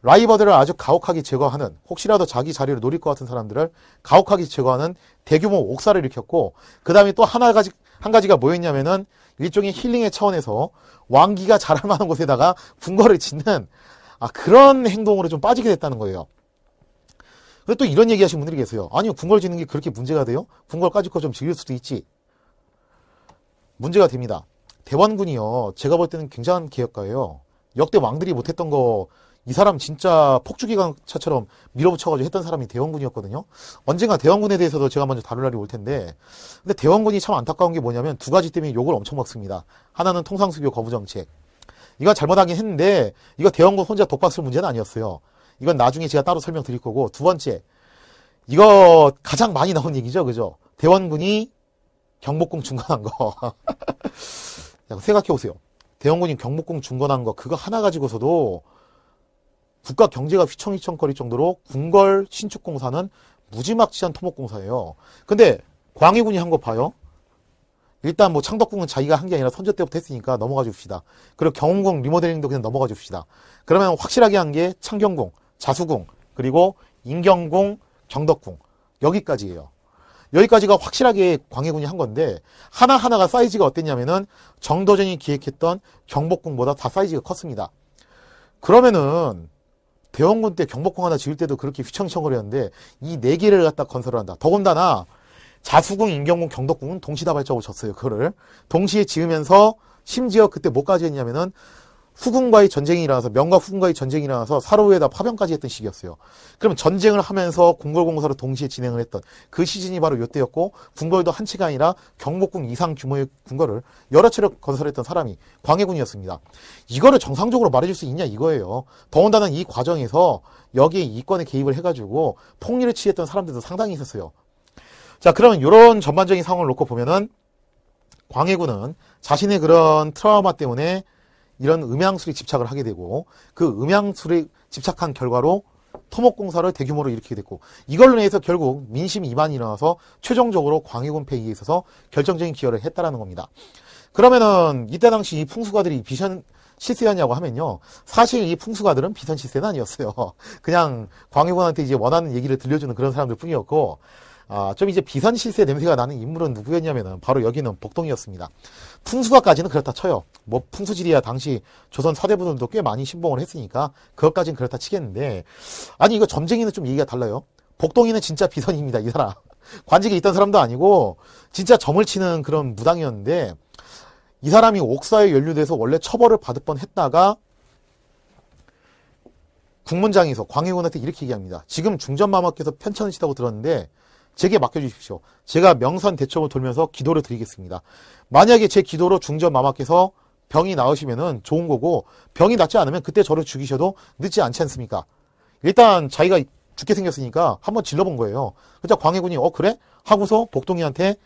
라이버들을 아주 가혹하게 제거하는 혹시라도 자기 자리를 노릴 것 같은 사람들을 가혹하게 제거하는 대규모 옥사를 일으켰고 그 다음에 또 하나 가지 한 가지가 뭐였냐면은 일종의 힐링의 차원에서 왕기가 자랄 만한 곳에다가 궁궐을 짓는 아 그런 행동으로 좀 빠지게 됐다는 거예요. 근데 또 이런 얘기 하시는 분들이 계세요. 아니요, 궁궐 짓는 게 그렇게 문제가 돼요? 궁궐 까짓 거 좀 즐길 수도 있지. 문제가 됩니다. 대원군이요. 제가 볼 때는 굉장한 개혁가예요 역대 왕들이 못했던 거, 이 사람 진짜 폭주기관차처럼 밀어붙여가지고 했던 사람이 대원군이었거든요. 언젠가 대원군에 대해서도 제가 먼저 다룰 날이 올 텐데, 근데 대원군이 참 안타까운 게 뭐냐면 두 가지 때문에 욕을 엄청 먹습니다. 하나는 통상수교 거부정책. 이거 잘못하긴 했는데, 이거 대원군 혼자 독박 쓸 문제는 아니었어요. 이건 나중에 제가 따로 설명드릴 거고 두 번째 이거 가장 많이 나온 얘기죠, 그죠? 대원군이 경복궁 중건한 거. *laughs* 생각해 보세요. 대원군이 경복궁 중건한 거 그거 하나 가지고서도 국가 경제가 휘청휘청거릴 정도로 궁궐 신축공사는 무지막지한 토목공사예요. 근데 광해군이 한 거 봐요. 일단 뭐 창덕궁은 자기가 한 게 아니라 선조 때부터 했으니까 넘어가 줍시다. 그리고 경운궁 리모델링도 그냥 넘어가 줍시다. 그러면 확실하게 한 게 창경궁. 자수궁, 그리고 인경궁, 경덕궁 여기까지예요. 여기까지가 확실하게 광해군이 한 건데 하나하나가 사이즈가 어땠냐면은 정도전이 기획했던 경복궁보다 다 사이즈가 컸습니다. 그러면은 대원군 때 경복궁 하나 지을 때도 그렇게 휘청휘청거렸는데 이 네 개를 갖다 건설을 한다. 더군다나 자수궁, 인경궁, 경덕궁은 동시다발적으로 졌어요. 그거를 동시에 지으면서 심지어 그때 뭐까지 했냐면은 후군과의 전쟁이 일어나서 명과 후군과의 전쟁이 일어나서 사로에다 우 파병까지 했던 시기였어요. 그럼 전쟁을 하면서 궁궐공사를 동시에 진행을 했던 그 시즌이 바로 이때였고 궁궐도 한 채가 아니라 경복궁 이상 규모의 궁궐을 여러 채를 건설했던 사람이 광해군이었습니다. 이거를 정상적으로 말해줄 수 있냐 이거예요. 더군다나 이 과정에서 여기에 이권에 개입을 해가지고 폭리를 취했던 사람들도 상당히 있었어요. 자 그러면 이런 전반적인 상황을 놓고 보면은 광해군은 자신의 그런 트라우마 때문에 이런 음향술이 집착을 하게 되고 그음향술에 집착한 결과로 토목공사를 대규모로 일으키게 됐고 이걸로 인해서 결국 민심 이만이 일어나서 최종적으로 광해군 폐기에 있어서 결정적인 기여를 했다라는 겁니다. 그러면은 이때 당시 이 풍수가들이 비션 시세였냐고 하면요. 사실 이 풍수가들은 비선 시세는 아니었어요. *laughs* 그냥 광해군한테 이제 원하는 얘기를 들려주는 그런 사람들 뿐이었고 아, 좀 이제 비선 실세 냄새가 나는 인물은 누구였냐면은 바로 여기는 복동이었습니다. 풍수가까지는 그렇다 쳐요. 뭐 풍수지리야 당시 조선 사대부들도 꽤 많이 신봉을 했으니까 그것까지는 그렇다 치겠는데 아니 이거 점쟁이는 좀 얘기가 달라요. 복동이는 진짜 비선입니다. 이 사람 *laughs* 관직에 있던 사람도 아니고 진짜 점을 치는 그런 무당이었는데 이 사람이 옥사에 연루돼서 원래 처벌을 받을 뻔 했다가 국문장에서 광해군한테 이렇게 얘기합니다. 지금 중전마마께서 편찮으시다고 들었는데 제게 맡겨주십시오. 제가 명산 대청을 돌면서 기도를 드리겠습니다. 만약에 제 기도로 중전 마마께서 병이 나으시면 좋은 거고 병이 낫지 않으면 그때 저를 죽이셔도 늦지 않지 않습니까? 일단 자기가 죽게 생겼으니까 한번 질러본 거예요. 그러자 광해군이 어 그래? 하고서 복동이한테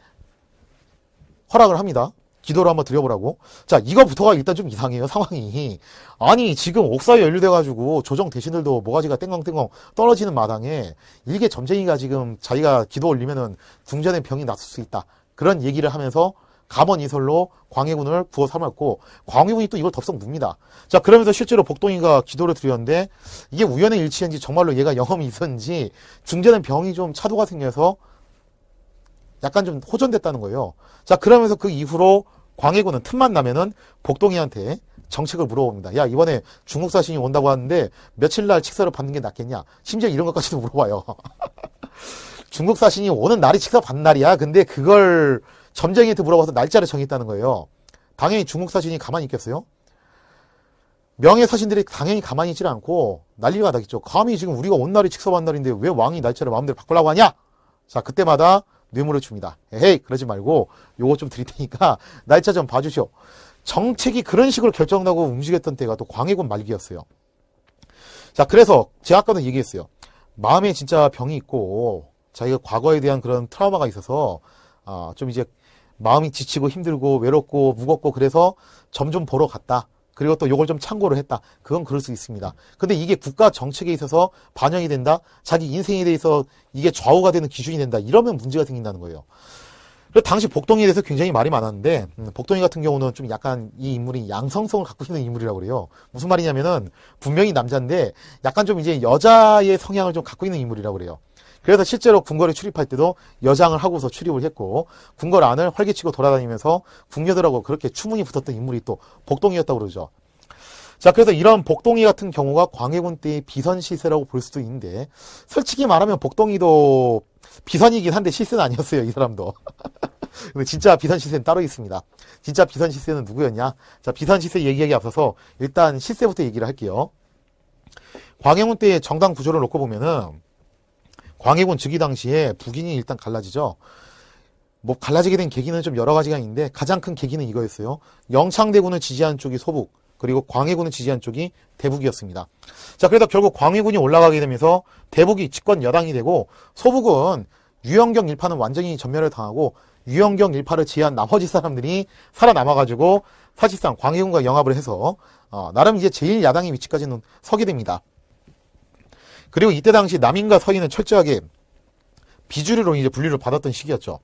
허락을 합니다. 기도를 한번 드려보라고. 자, 이거부터가 일단 좀 이상해요, 상황이. 아니, 지금 옥사에 연루돼가지고 조정 대신들도 모가지가 땡강땡강 떨어지는 마당에 이게 점쟁이가 지금 자기가 기도 올리면은 중전의 병이 났을 수 있다. 그런 얘기를 하면서 감언 이설로 광해군을 구워 삼았고 광해군이 또 이걸 덥석 눕니다자 그러면서 실제로 복동이가 기도를 드렸는데 이게 우연의 일치인지 정말로 얘가 영험이 있었는지 중재는 병이 좀 차도가 생겨서 약간 좀 호전됐다는 거예요. 자, 그러면서 그 이후로 광해군은 틈만 나면은 복동이한테 정책을 물어봅니다. 야, 이번에 중국 사신이 온다고 하는데 며칠 날 식사를 받는 게 낫겠냐? 심지어 이런 것까지도 *laughs* 물어봐요. *laughs* 중국 사신이 오는 날이 식사 받는 날이야. 근데 그걸 점쟁이한테 물어봐서 날짜를 정했다는 거예요. 당연히 중국 사신이 가만히 있겠어요? 명예 사신들이 당연히 가만히 있질 않고 난리가 나겠죠. 감히 지금 우리가 온 날이 직사받는 날인데 왜 왕이 날짜를 마음대로 바꾸려고 하냐? 자, 그때마다 뇌물을 줍니다. 에이 헤 그러지 말고 요거 좀 드릴 테니까 *laughs* 날짜 좀 봐주시오. 정책이 그런 식으로 결정나고 움직였던 때가 또 광해군 말기였어요. 자 그래서 제가 아까도 얘기했어요. 마음에 진짜 병이 있고 자기가 과거에 대한 그런 트라우마가 있어서 아, 좀 이제 마음이 지치고 힘들고 외롭고 무겁고 그래서 점좀 보러 갔다. 그리고 또 이걸 좀 참고를 했다. 그건 그럴 수 있습니다. 근데 이게 국가 정책에 있어서 반영이 된다. 자기 인생에 대해서 이게 좌우가 되는 기준이 된다. 이러면 문제가 생긴다는 거예요. 그 당시 복동이에 대해서 굉장히 말이 많았는데 음, 복동이 같은 경우는 좀 약간 이 인물이 양성성을 갖고 있는 인물이라고 그래요. 무슨 말이냐면은 분명히 남자인데 약간 좀 이제 여자의 성향을 좀 갖고 있는 인물이라고 그래요. 그래서 실제로 궁궐에 출입할 때도 여장을 하고서 출입을 했고 궁궐 안을 활기치고 돌아다니면서 궁녀들하고 그렇게 추문이 붙었던 인물이 또 복동이었다고 그러죠. 자, 그래서 이런 복동이 같은 경우가 광해군 때의 비선 시세라고 볼 수도 있는데, 솔직히 말하면 복동이도 비선이긴 한데 시세는 아니었어요, 이 사람도. *laughs* 근데 진짜 비선 시세는 따로 있습니다. 진짜 비선 시세는 누구였냐? 자, 비선 시세 얘기하기 앞서서 일단 시세부터 얘기를 할게요. 광해군 때의 정당 구조를 놓고 보면은, 광해군 즉위 당시에 북인이 일단 갈라지죠. 뭐 갈라지게 된 계기는 좀 여러 가지가 있는데 가장 큰 계기는 이거였어요. 영창대군을 지지한 쪽이 소북, 그리고 광해군을 지지한 쪽이 대북이었습니다. 자, 그래서 결국 광해군이 올라가게 되면서 대북이 집권 여당이 되고 소북은 유영경 일파는 완전히 전멸을 당하고 유영경 일파를 지한 나머지 사람들이 살아남아가지고 사실상 광해군과 영합을 해서 어, 나름 이제 제일 야당의 위치까지는 서게 됩니다. 그리고 이때 당시 남인과 서인은 철저하게 비주류로 이제 분류를 받았던 시기였죠.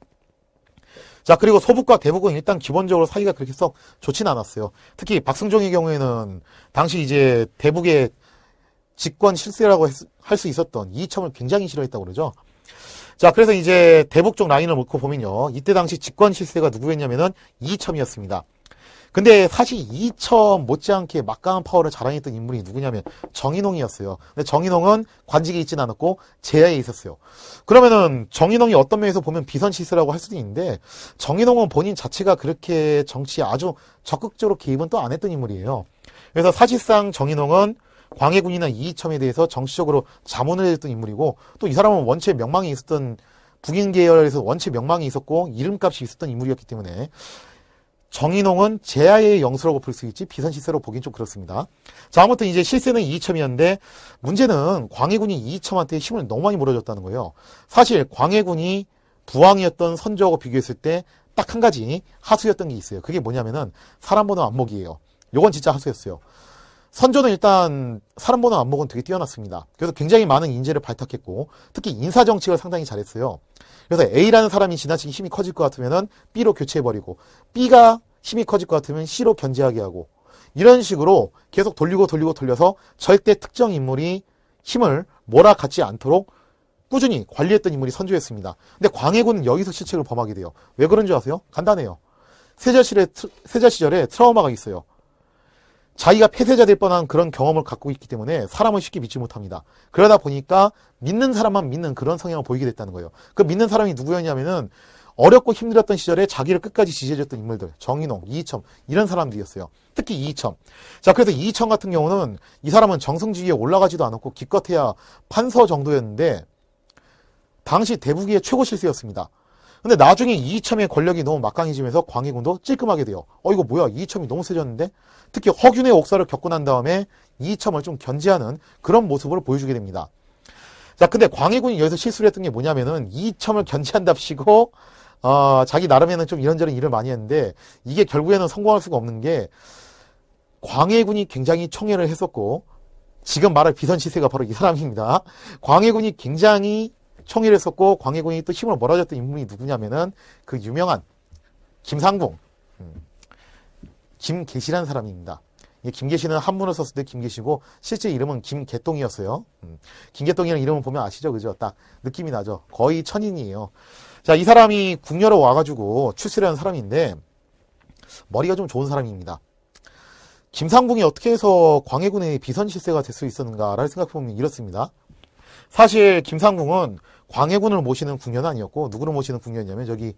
자 그리고 소북과 대북은 일단 기본적으로 사이가 그렇게 썩 좋진 않았어요. 특히 박승종의 경우에는 당시 이제 대북의 직권 실세라고 할 수 있었던 이첨을 굉장히 싫어했다고 그러죠. 자 그래서 이제 대북 쪽 라인을 놓고 보면요. 이때 당시 직권 실세가 누구였냐면은 이첨이었습니다. 근데 사실 이처 못지않게 막강한 파워를 자랑했던 인물이 누구냐면 정인홍이었어요. 근데 정인홍은 관직에 있진 않았고 제야에 있었어요. 그러면은 정인홍이 어떤 면에서 보면 비선실세라고 할 수도 있는데 정인홍은 본인 자체가 그렇게 정치에 아주 적극적으로 개입은 또 안 했던 인물이에요. 그래서 사실상 정인홍은 광해군이나 이이첨에 대해서 정치적으로 자문을 했던 인물이고 또 이 사람은 원체 명망이 있었던 북인 계열에서 원체 명망이 있었고 이름값이 있었던 인물이었기 때문에 정인홍은 제아의 영수라고 볼 수 있지 비선실세로 보긴 좀 그렇습니다. 자 아무튼 이제 실세는 2첨이었는데 문제는 광해군이 2첨한테 힘을 너무 많이 몰아줬다는 거예요. 사실 광해군이 부왕이었던 선조하고 비교했을 때 딱 한 가지 하수였던 게 있어요. 그게 뭐냐면은 사람 보는 안목이에요. 요건 진짜 하수였어요. 선조는 일단 사람 보는 안목은 되게 뛰어났습니다. 그래서 굉장히 많은 인재를 발탁했고 특히 인사 정책을 상당히 잘했어요. 그래서 A라는 사람이 지나치게 힘이 커질 것같으면 B로 교체해버리고 B가 힘이 커질 것 같으면 C로 견제하게 하고 이런 식으로 계속 돌리고 돌리고 돌려서 절대 특정 인물이 힘을 몰아갖지 않도록 꾸준히 관리했던 인물이 선조였습니다. 근데 광해군은 여기서 실책을 범하게 돼요. 왜 그런 줄 아세요? 간단해요. 세자 시절에, 세자 시절에 트라우마가 있어요. 자기가 폐쇄자 될 뻔한 그런 경험을 갖고 있기 때문에 사람을 쉽게 믿지 못합니다. 그러다 보니까 믿는 사람만 믿는 그런 성향을 보이게 됐다는 거예요. 그 믿는 사람이 누구였냐면은 어렵고 힘들었던 시절에 자기를 끝까지 지지해줬던 인물들 정인홍, 이희첨 이런 사람들이었어요. 특히 이희첨자 그래서 이희첨 같은 경우는 이 사람은 정승지위에 올라가지도 않았고 기껏해야 판서 정도였는데 당시 대북위의 최고 실세였습니다. 근데 나중에 이첨의 권력이 너무 막강해지면서 광해군도 찔끔하게 돼요. 어 이거 뭐야 이첨이 너무 세졌는데 특히 허균의 옥사를 겪고 난 다음에 이첨을 좀 견제하는 그런 모습을 보여주게 됩니다. 자 근데 광해군이 여기서 실수를 했던 게 뭐냐면은 이첨을 견제한답시고 어, 자기 나름에는 좀 이런저런 일을 많이 했는데 이게 결국에는 성공할 수가 없는 게 광해군이 굉장히 총애를 했었고 지금 말할 비선 시세가 바로 이 사람입니다. 광해군이 굉장히 총리를 썼고 광해군이 또 힘을 몰아줬던 인물이 누구냐면은 그 유명한 김상궁 음. 김계시라는 사람입니다. 김계시는 한문을 썼을 때 김계시고 실제 이름은 김계똥이었어요. 음. 김계똥이라는 이름을 보면 아시죠, 그죠? 딱 느낌이 나죠. 거의 천인이에요. 자, 이 사람이 궁녀로 와가지고 출세라는 사람인데 머리가 좀 좋은 사람입니다. 김상궁이 어떻게 해서 광해군의 비선 실세가 될 수 있었는가를 생각해보면 이렇습니다. 사실 김상궁은 광해군을 모시는 궁녀는 아니었고 누구를 모시는 궁녀였냐면 저기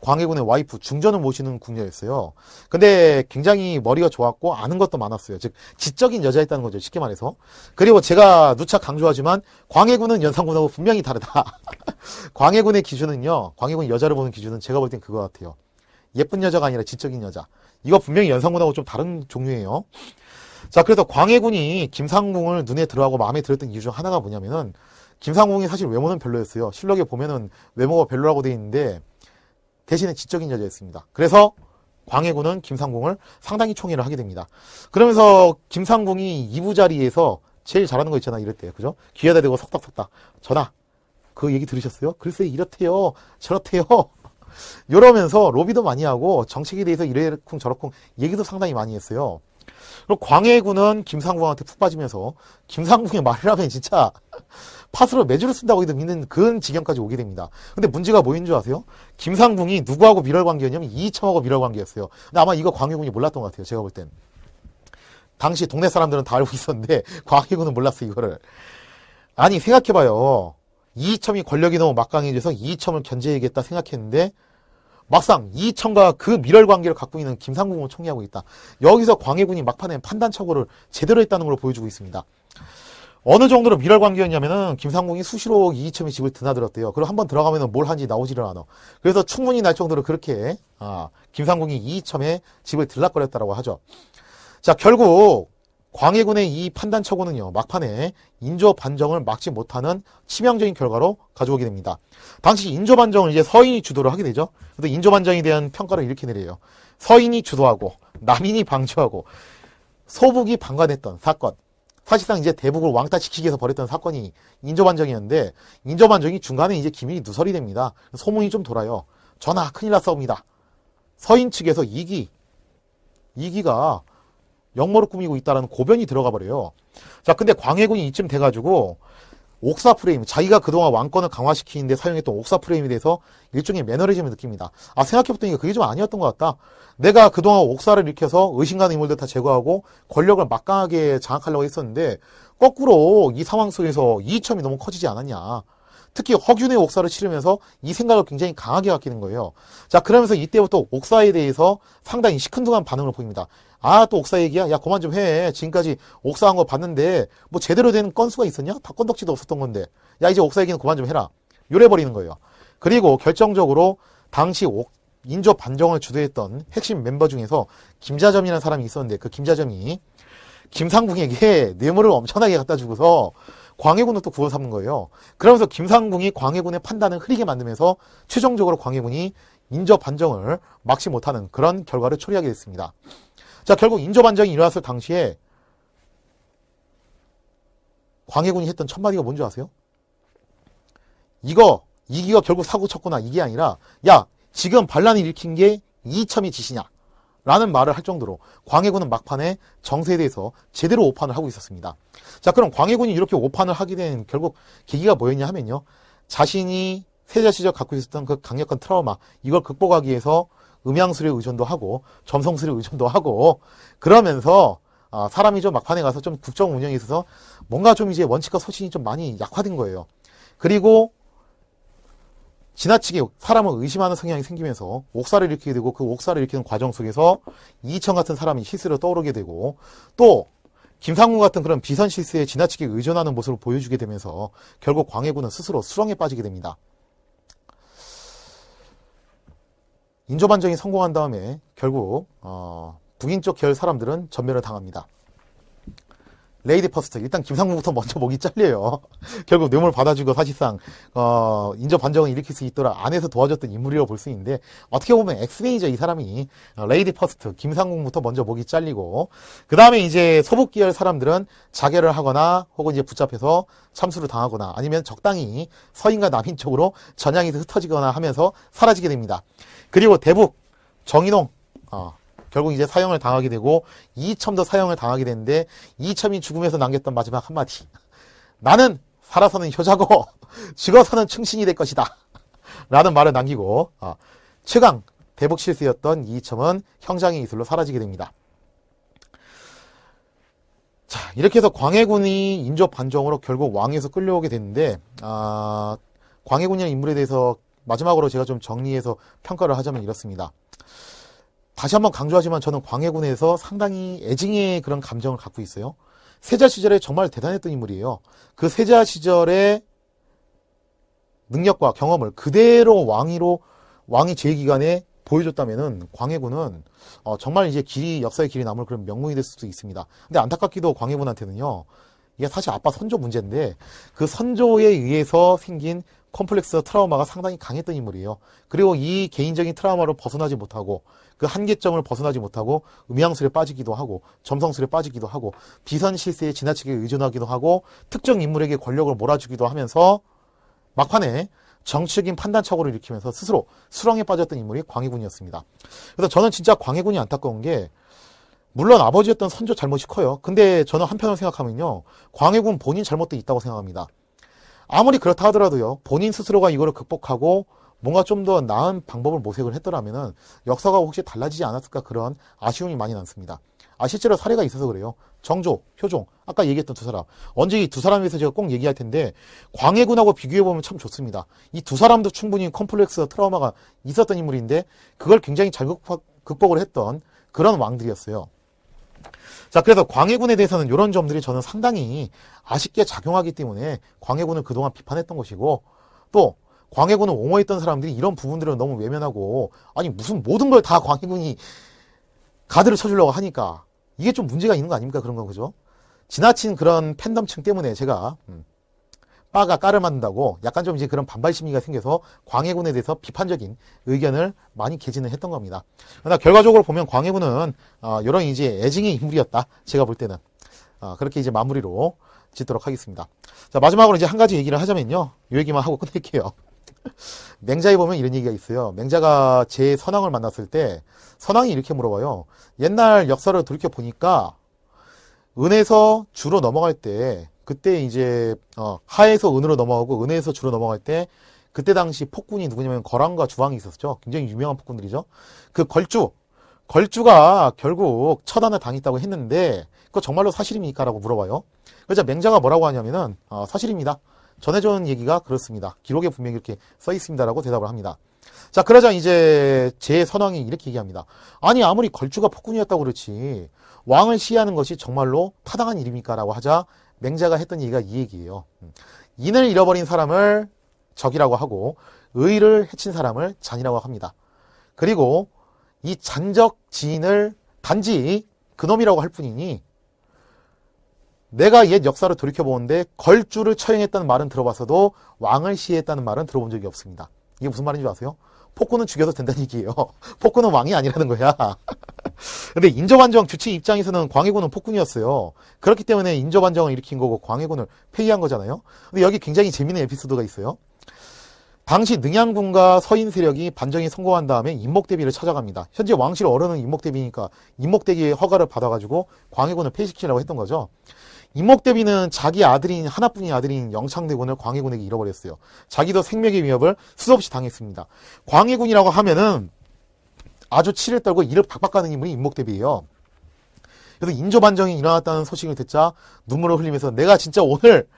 광해군의 와이프 중전을 모시는 궁녀였어요. 근데 굉장히 머리가 좋았고 아는 것도 많았어요. 즉 지적인 여자였다는 거죠. 쉽게 말해서. 그리고 제가 누차 강조하지만 광해군은 연산군하고 분명히 다르다. *laughs* 광해군의 기준은요. 광해군 여자를 보는 기준은 제가 볼 땐 그거 같아요. 예쁜 여자가 아니라 지적인 여자. 이거 분명히 연산군하고 좀 다른 종류예요. 자, 그래서 광해군이 김상궁을 눈에 들어하고 마음에 들었던 이유 중 하나가 뭐냐면은 김상궁이 사실 외모는 별로였어요. 실력에 보면은 외모가 별로라고 되어 있는데 대신에 지적인 여자였습니다. 그래서 광해군은 김상궁을 상당히 총애를 하게 됩니다. 그러면서 김상궁이 이부 자리에서 제일 잘하는 거 있잖아 이랬대요. 그죠? 귀하다 대고 석닥석닥 전하 그 얘기 들으셨어요? 글쎄 이렇대요 저렇대요 이러면서 *laughs* 로비도 많이 하고 정책에 대해서 이래쿵 저렇쿵 얘기도 상당히 많이 했어요. 그리고 광해군은 김상궁한테 푹 빠지면서 김상궁의 말이라면 진짜 팥으로 매주를 쓴다고 해도 믿는 그런 지경까지 오게 됩니다. 근데 문제가 뭐인 줄 아세요? 김상궁이 누구하고 밀월 관계였냐면 이청하고 밀월 관계였어요. 근데 아마 이거 광해군이 몰랐던 것 같아요. 제가 볼 땐. 당시 동네 사람들은 다 알고 있었는데 *laughs* 광해군은 몰랐어 이거를. 아니 생각해봐요. 이첨이 권력이 너무 막강해져서 이첨을 견제해야겠다 생각했는데 막상 이첨과 그 밀월 관계를 갖고 있는 김상궁을 총리하고 있다. 여기서 광해군이 막판에 판단착오를 제대로 했다는 걸 보여주고 있습니다. 어느 정도로 미랄 관계였냐면은 김상궁이 수시로 이이첨의 집을 드나들었대요. 그리고 한번 들어가면은 뭘 하는지 나오지를 않아. 그래서 충분히 날 정도로 그렇게 아, 김상궁이 이이첨의 집을 들락거렸다라고 하죠. 자 결국 광해군의 이 판단처고는요 막판에 인조 반정을 막지 못하는 치명적인 결과로 가져오게 됩니다. 당시 인조 반정을 이제 서인이 주도를 하게 되죠. 그래서 인조 반정에 대한 평가를 이렇게 내려요. 서인이 주도하고 남인이 방조하고 소북이 방관했던 사건. 사실상 이제 대북을 왕따시키기 위해서 벌였던 사건이 인조반정이었는데 인조반정이 중간에 이제 기밀이 누설이 됩니다. 소문이 좀 돌아요. 전하 큰일 났사옵니다. 서인 측에서 이기 이기가 역모를 꾸미고 있다라는 고변이 들어가 버려요. 자, 근데 광해군이 이쯤 돼가지고 옥사 프레임, 자기가 그동안 왕권을 강화시키는데 사용했던 옥사 프레임에 대해서 일종의 매너리즘을 느낍니다. 아, 생각해보니까 그게 좀 아니었던 것 같다. 내가 그동안 옥사를 일으켜서 의심가는 인물들 다 제거하고 권력을 막강하게 장악하려고 했었는데 거꾸로 이 상황 속에서 이점이 너무 커지지 않았냐. 특히 허균의 옥사를 치르면서 이 생각을 굉장히 강하게 갖기는 거예요. 자, 그러면서 이때부터 옥사에 대해서 상당히 시큰둥한 반응을 보입니다. 아, 또 옥사 얘기야? 야, 그만 좀 해. 지금까지 옥사한 거 봤는데 뭐 제대로 된 건수가 있었냐? 다 건덕지도 없었던 건데. 야, 이제 옥사 얘기는 그만 좀 해라. 요래버리는 거예요. 그리고 결정적으로 당시 옥, 인조 반정을 주도했던 핵심 멤버 중에서 김자점이라는 사람이 있었는데 그 김자점이 김상궁에게 뇌물을 엄청나게 갖다 주고서 광해군을 또 구워 삼는 거예요. 그러면서 김상궁이 광해군의 판단을 흐리게 만들면서 최종적으로 광해군이 인조 반정을 막지 못하는 그런 결과를 초래하게 됐습니다. 자, 결국 인조 반정이 일어났을 당시에 광해군이 했던 첫마디가 뭔지 아세요? 이거 이기가 결국 사고 쳤구나 이게 아니라 야 지금 반란을 일으킨 게 이첨이 짓이냐 라는 말을 할 정도로 광해군은 막판에 정세에 대해서 제대로 오판을 하고 있었습니다. 자, 그럼 광해군이 이렇게 오판을 하게 된 결국 계기가 뭐였냐 하면요. 자신이 세자 시절 갖고 있었던 그 강력한 트라우마, 이걸 극복하기 위해서 음양술에 의존도 하고, 점성술에 의존도 하고, 그러면서 아, 사람이 좀 막판에 가서 좀 국정 운영에 있어서 뭔가 좀 이제 원칙과 소신이 좀 많이 약화된 거예요. 그리고 지나치게 사람을 의심하는 성향이 생기면서 옥살을 일으키게 되고 그 옥살을 일으키는 과정 속에서 이천 같은 사람이 실수로 떠오르게 되고 또 김상훈 같은 그런 비선 실세에 지나치게 의존하는 모습을 보여주게 되면서 결국 광해군은 스스로 수렁에 빠지게 됩니다. 인조반정이 성공한 다음에 결국 어, 북인 쪽 계열 사람들은 전멸을 당합니다. 레이디 퍼스트 일단 김상무부터 먼저 목이 잘려요. *laughs* 결국 뇌물 받아주고 사실상 어, 인접 반정을 일으킬 수 있도록 안에서 도와줬던 인물이라고 볼 수 있는데 어떻게 보면 엑스베이저 이 사람이 어, 레이디 퍼스트 김상국부터 먼저 목이 잘리고 그 다음에 이제 소북 계열 사람들은 자결을 하거나 혹은 이제 붙잡혀서 참수를 당하거나 아니면 적당히 서인과 남인 쪽으로 전향이 흩어지거나 하면서 사라지게 됩니다. 그리고 대북 정인홍 어, 결국 이제 사형을 당하게 되고 이첨도 사형을 당하게 되는데 이첨이 죽음에서 남겼던 마지막 한마디 *laughs* 나는 살아서는 효자고 *laughs* 죽어서는 충신이 될 것이다 *laughs* 라는 말을 남기고 아, 최강 대북 실세였던 이첨은 형장의 이슬로 사라지게 됩니다. 자 이렇게 해서 광해군이 인조 반정으로 결국 왕에서 끌려오게 됐는데 아, 광해군이라는 인물에 대해서 마지막으로 제가 좀 정리해서 평가를 하자면 이렇습니다. 다시 한번 강조하지만 저는 광해군에서 상당히 애증의 그런 감정을 갖고 있어요. 세자 시절에 정말 대단했던 인물이에요. 그 세자 시절의 능력과 경험을 그대로 왕위로 왕위 제 기간에 보여줬다면은 광해군은 어, 정말 이제 길이 역사의 길이 남을 그런 명문이 될 수도 있습니다. 근데 안타깝기도 광해군한테는요 이게 사실 아빠 선조 문제인데 그 선조에 의해서 생긴 컴플렉스 트라우마가 상당히 강했던 인물이에요. 그리고 이 개인적인 트라우마로 벗어나지 못하고 그 한계점을 벗어나지 못하고 음양술에 빠지기도 하고 점성술에 빠지기도 하고 비선 실세에 지나치게 의존하기도 하고 특정 인물에게 권력을 몰아주기도 하면서 막판에 정치적인 판단착오를 일으키면서 스스로 수렁에 빠졌던 인물이 광해군이었습니다. 그래서 저는 진짜 광해군이 안타까운 게 물론 아버지였던 선조 잘못이 커요. 근데 저는 한편으로 생각하면요. 광해군 본인 잘못도 있다고 생각합니다. 아무리 그렇다 하더라도요. 본인 스스로가 이거를 극복하고 뭔가 좀 더 나은 방법을 모색을 했더라면 역사가 혹시 달라지지 않았을까 그런 아쉬움이 많이 남습니다. 아 실제로 사례가 있어서 그래요. 정조, 효종 아까 얘기했던 두 사람 언제 이 두 사람에 서 제가 꼭 얘기할 텐데 광해군하고 비교해 보면 참 좋습니다. 이 두 사람도 충분히 컴플렉스 트라우마가 있었던 인물인데 그걸 굉장히 잘 극복을 했던 그런 왕들이었어요. 자, 그래서 광해군에 대해서는 이런 점들이 저는 상당히 아쉽게 작용하기 때문에 광해군을 그동안 비판했던 것이고 또 광해군을 옹호했던 사람들이 이런 부분들은 너무 외면하고 아니 무슨 모든 걸 다 광해군이 가드를 쳐주려고 하니까 이게 좀 문제가 있는 거 아닙니까 그런 거 그죠? 지나친 그런 팬덤층 때문에 제가 음, 빠가 까를 만든다고 약간 좀 이제 그런 반발 심리가 생겨서 광해군에 대해서 비판적인 의견을 많이 개진을 했던 겁니다. 그러나 결과적으로 보면 광해군은 어, 아, 이런 이제 애증의 인물이었다 제가 볼 때는 어, 그렇게 이제 마무리로 짓도록 하겠습니다. 자 마지막으로 이제 한 가지 얘기를 하자면요, 요 얘기만 하고 끝낼게요. *laughs* 맹자에 보면 이런 얘기가 있어요. 맹자가 제 선왕을 만났을 때 선왕이 이렇게 물어봐요. 옛날 역사를 돌이켜 보니까 은에서 주로 넘어갈 때 그때 이제 어, 하에서 은으로 넘어가고 은에서 주로 넘어갈 때 그때 당시 폭군이 누구냐면 거랑과 주왕이 있었죠. 굉장히 유명한 폭군들이죠. 그 걸주 걸주가 결국 처단을 당했다고 했는데 그거 정말로 사실입니까? 라고 물어봐요. 그러자 맹자가 뭐라고 하냐면은 어, 사실입니다. 전해전 얘기가 그렇습니다. 기록에 분명히 이렇게 써 있습니다라고 대답을 합니다. 자, 그러자 이제 제 선왕이 이렇게 얘기합니다. 아니, 아무리 걸주가 폭군이었다고 그렇지, 왕을 시해하는 것이 정말로 타당한 일입니까? 라고 하자 맹자가 했던 얘기가 이 얘기예요. 음. 인을 잃어버린 사람을 적이라고 하고, 의를 해친 사람을 잔이라고 합니다. 그리고 이 잔적 지인을 단지 그놈이라고 할 뿐이니 내가 옛 역사를 돌이켜보는데 걸주를 처형했다는 말은 들어봤어도 왕을 시해했다는 말은 들어본 적이 없습니다. 이게 무슨 말인지 아세요? 폭군은 죽여도 된다는 얘기예요. *laughs* 폭군은 왕이 아니라는 거야. *laughs* 근데 인조반정 주치 입장에서는 광해군은 폭군이었어요. 그렇기 때문에 인조반정을 일으킨 거고 광해군을 폐위한 거잖아요. 근데 여기 굉장히 재미있는 에피소드가 있어요. 당시 능양군과 서인 세력이 반정에 성공한 다음에 임목대비를 찾아갑니다. 현재 왕실 어른은 임목대비니까 임목대비의 허가를 받아가지고 광해군을 폐위시키라고 했던 거죠. 이목대비는 자기 아들인 하나뿐인 아들인 영창대군을 광해군에게 잃어버렸어요. 자기도 생명의 위협을 수없이 당했습니다. 광해군이라고 하면은 아주 치를 떨고 이를 박박 가는 인물이 이목대비예요. 그래서 인조반정이 일어났다는 소식을 듣자 눈물을 흘리면서 내가 진짜 오늘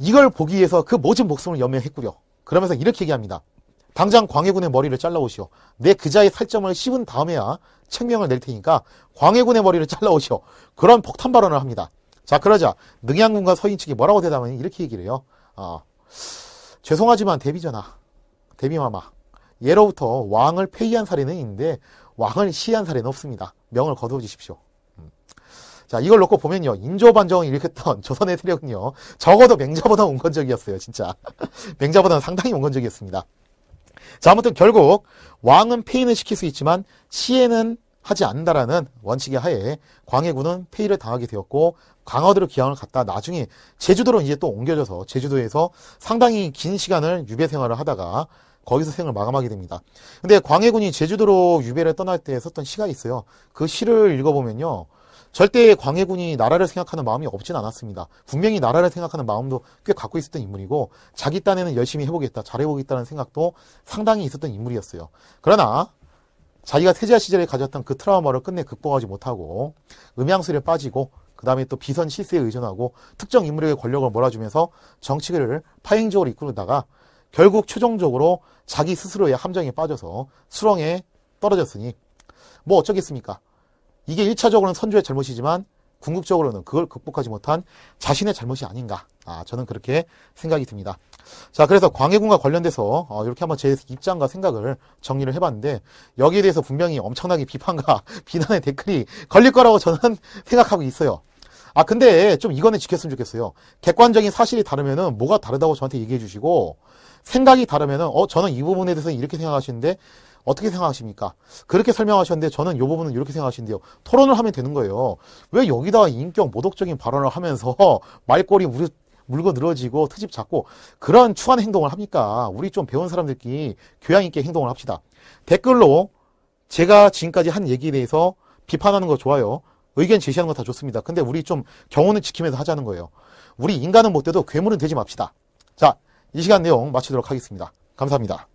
이걸 보기 위해서 그 모진 목숨을 염려했구려. 그러면서 이렇게 얘기합니다. 당장 광해군의 머리를 잘라오시오. 내 그자의 살점을 씹은 다음에야 책명을 낼 테니까 광해군의 머리를 잘라오시오. 그런 폭탄 발언을 합니다. 자 그러자 능양군과 서인 측이 뭐라고 대답하니 이렇게 얘기를 해요. 아, 죄송하지만 대비전하, 대비마마 예로부터 왕을 폐위한 사례는 있는데 왕을 시한 사례는 없습니다. 명을 거두어 주십시오. 음. 자 이걸 놓고 보면요 인조반정을 일으켰던 *laughs* 조선의 세력은요 적어도 맹자보다 온건적이었어요 진짜 *laughs* 맹자보다는 상당히 온건적이었습니다 자 아무튼 결국 왕은 폐인을 시킬 수 있지만 시에는 하지 않는다라는 원칙에 하에 광해군은 폐위를 당하게 되었고 강화도로 기항을 갔다 나중에 제주도로 이제 또 옮겨져서 제주도에서 상당히 긴 시간을 유배 생활을 하다가 거기서 생을 마감하게 됩니다. 근데 광해군이 제주도로 유배를 떠날 때 썼던 시가 있어요. 그 시를 읽어보면요. 절대 광해군이 나라를 생각하는 마음이 없진 않았습니다. 분명히 나라를 생각하는 마음도 꽤 갖고 있었던 인물이고 자기 딴에는 열심히 해보겠다, 잘해보겠다는 생각도 상당히 있었던 인물이었어요. 그러나 자기가 태자 시절에 가졌던 그 트라우마를 끝내 극복하지 못하고 음양수에 빠지고 그 다음에 또 비선 실세에 의존하고 특정 인물에게 권력을 몰아주면서 정치를 파행적으로 이끌다가 결국 최종적으로 자기 스스로의 함정에 빠져서 수렁에 떨어졌으니 뭐 어쩌겠습니까? 이게 1차적으로는 선조의 잘못이지만 궁극적으로는 그걸 극복하지 못한 자신의 잘못이 아닌가. 아, 저는 그렇게 생각이 듭니다. 자, 그래서 광해군과 관련돼서 어, 이렇게 한번 제 입장과 생각을 정리를 해봤는데 여기에 대해서 분명히 엄청나게 비판과 *laughs* 비난의 댓글이 걸릴 거라고 저는 *laughs* 생각하고 있어요. 아, 근데 좀 이거는 지켰으면 좋겠어요. 객관적인 사실이 다르면은 뭐가 다르다고 저한테 얘기해 주시고 생각이 다르면은 어, 저는 이 부분에 대해서 이렇게 생각하시는데 어떻게 생각하십니까? 그렇게 설명하셨는데 저는 이 부분은 이렇게 생각하신대요. 토론을 하면 되는 거예요. 왜여기다 인격 모독적인 발언을 하면서 *laughs* 말꼬리 우리 물고 늘어지고 트집 잡고 그런 추한 행동을 합니까? 우리 좀 배운 사람들끼리 교양 있게 행동을 합시다. 댓글로 제가 지금까지 한 얘기에 대해서 비판하는 거 좋아요. 의견 제시하는 거 다 좋습니다. 근데 우리 좀 경호는 지키면서 하자는 거예요. 우리 인간은 못돼도 괴물은 되지 맙시다. 자, 이 시간 내용 마치도록 하겠습니다. 감사합니다.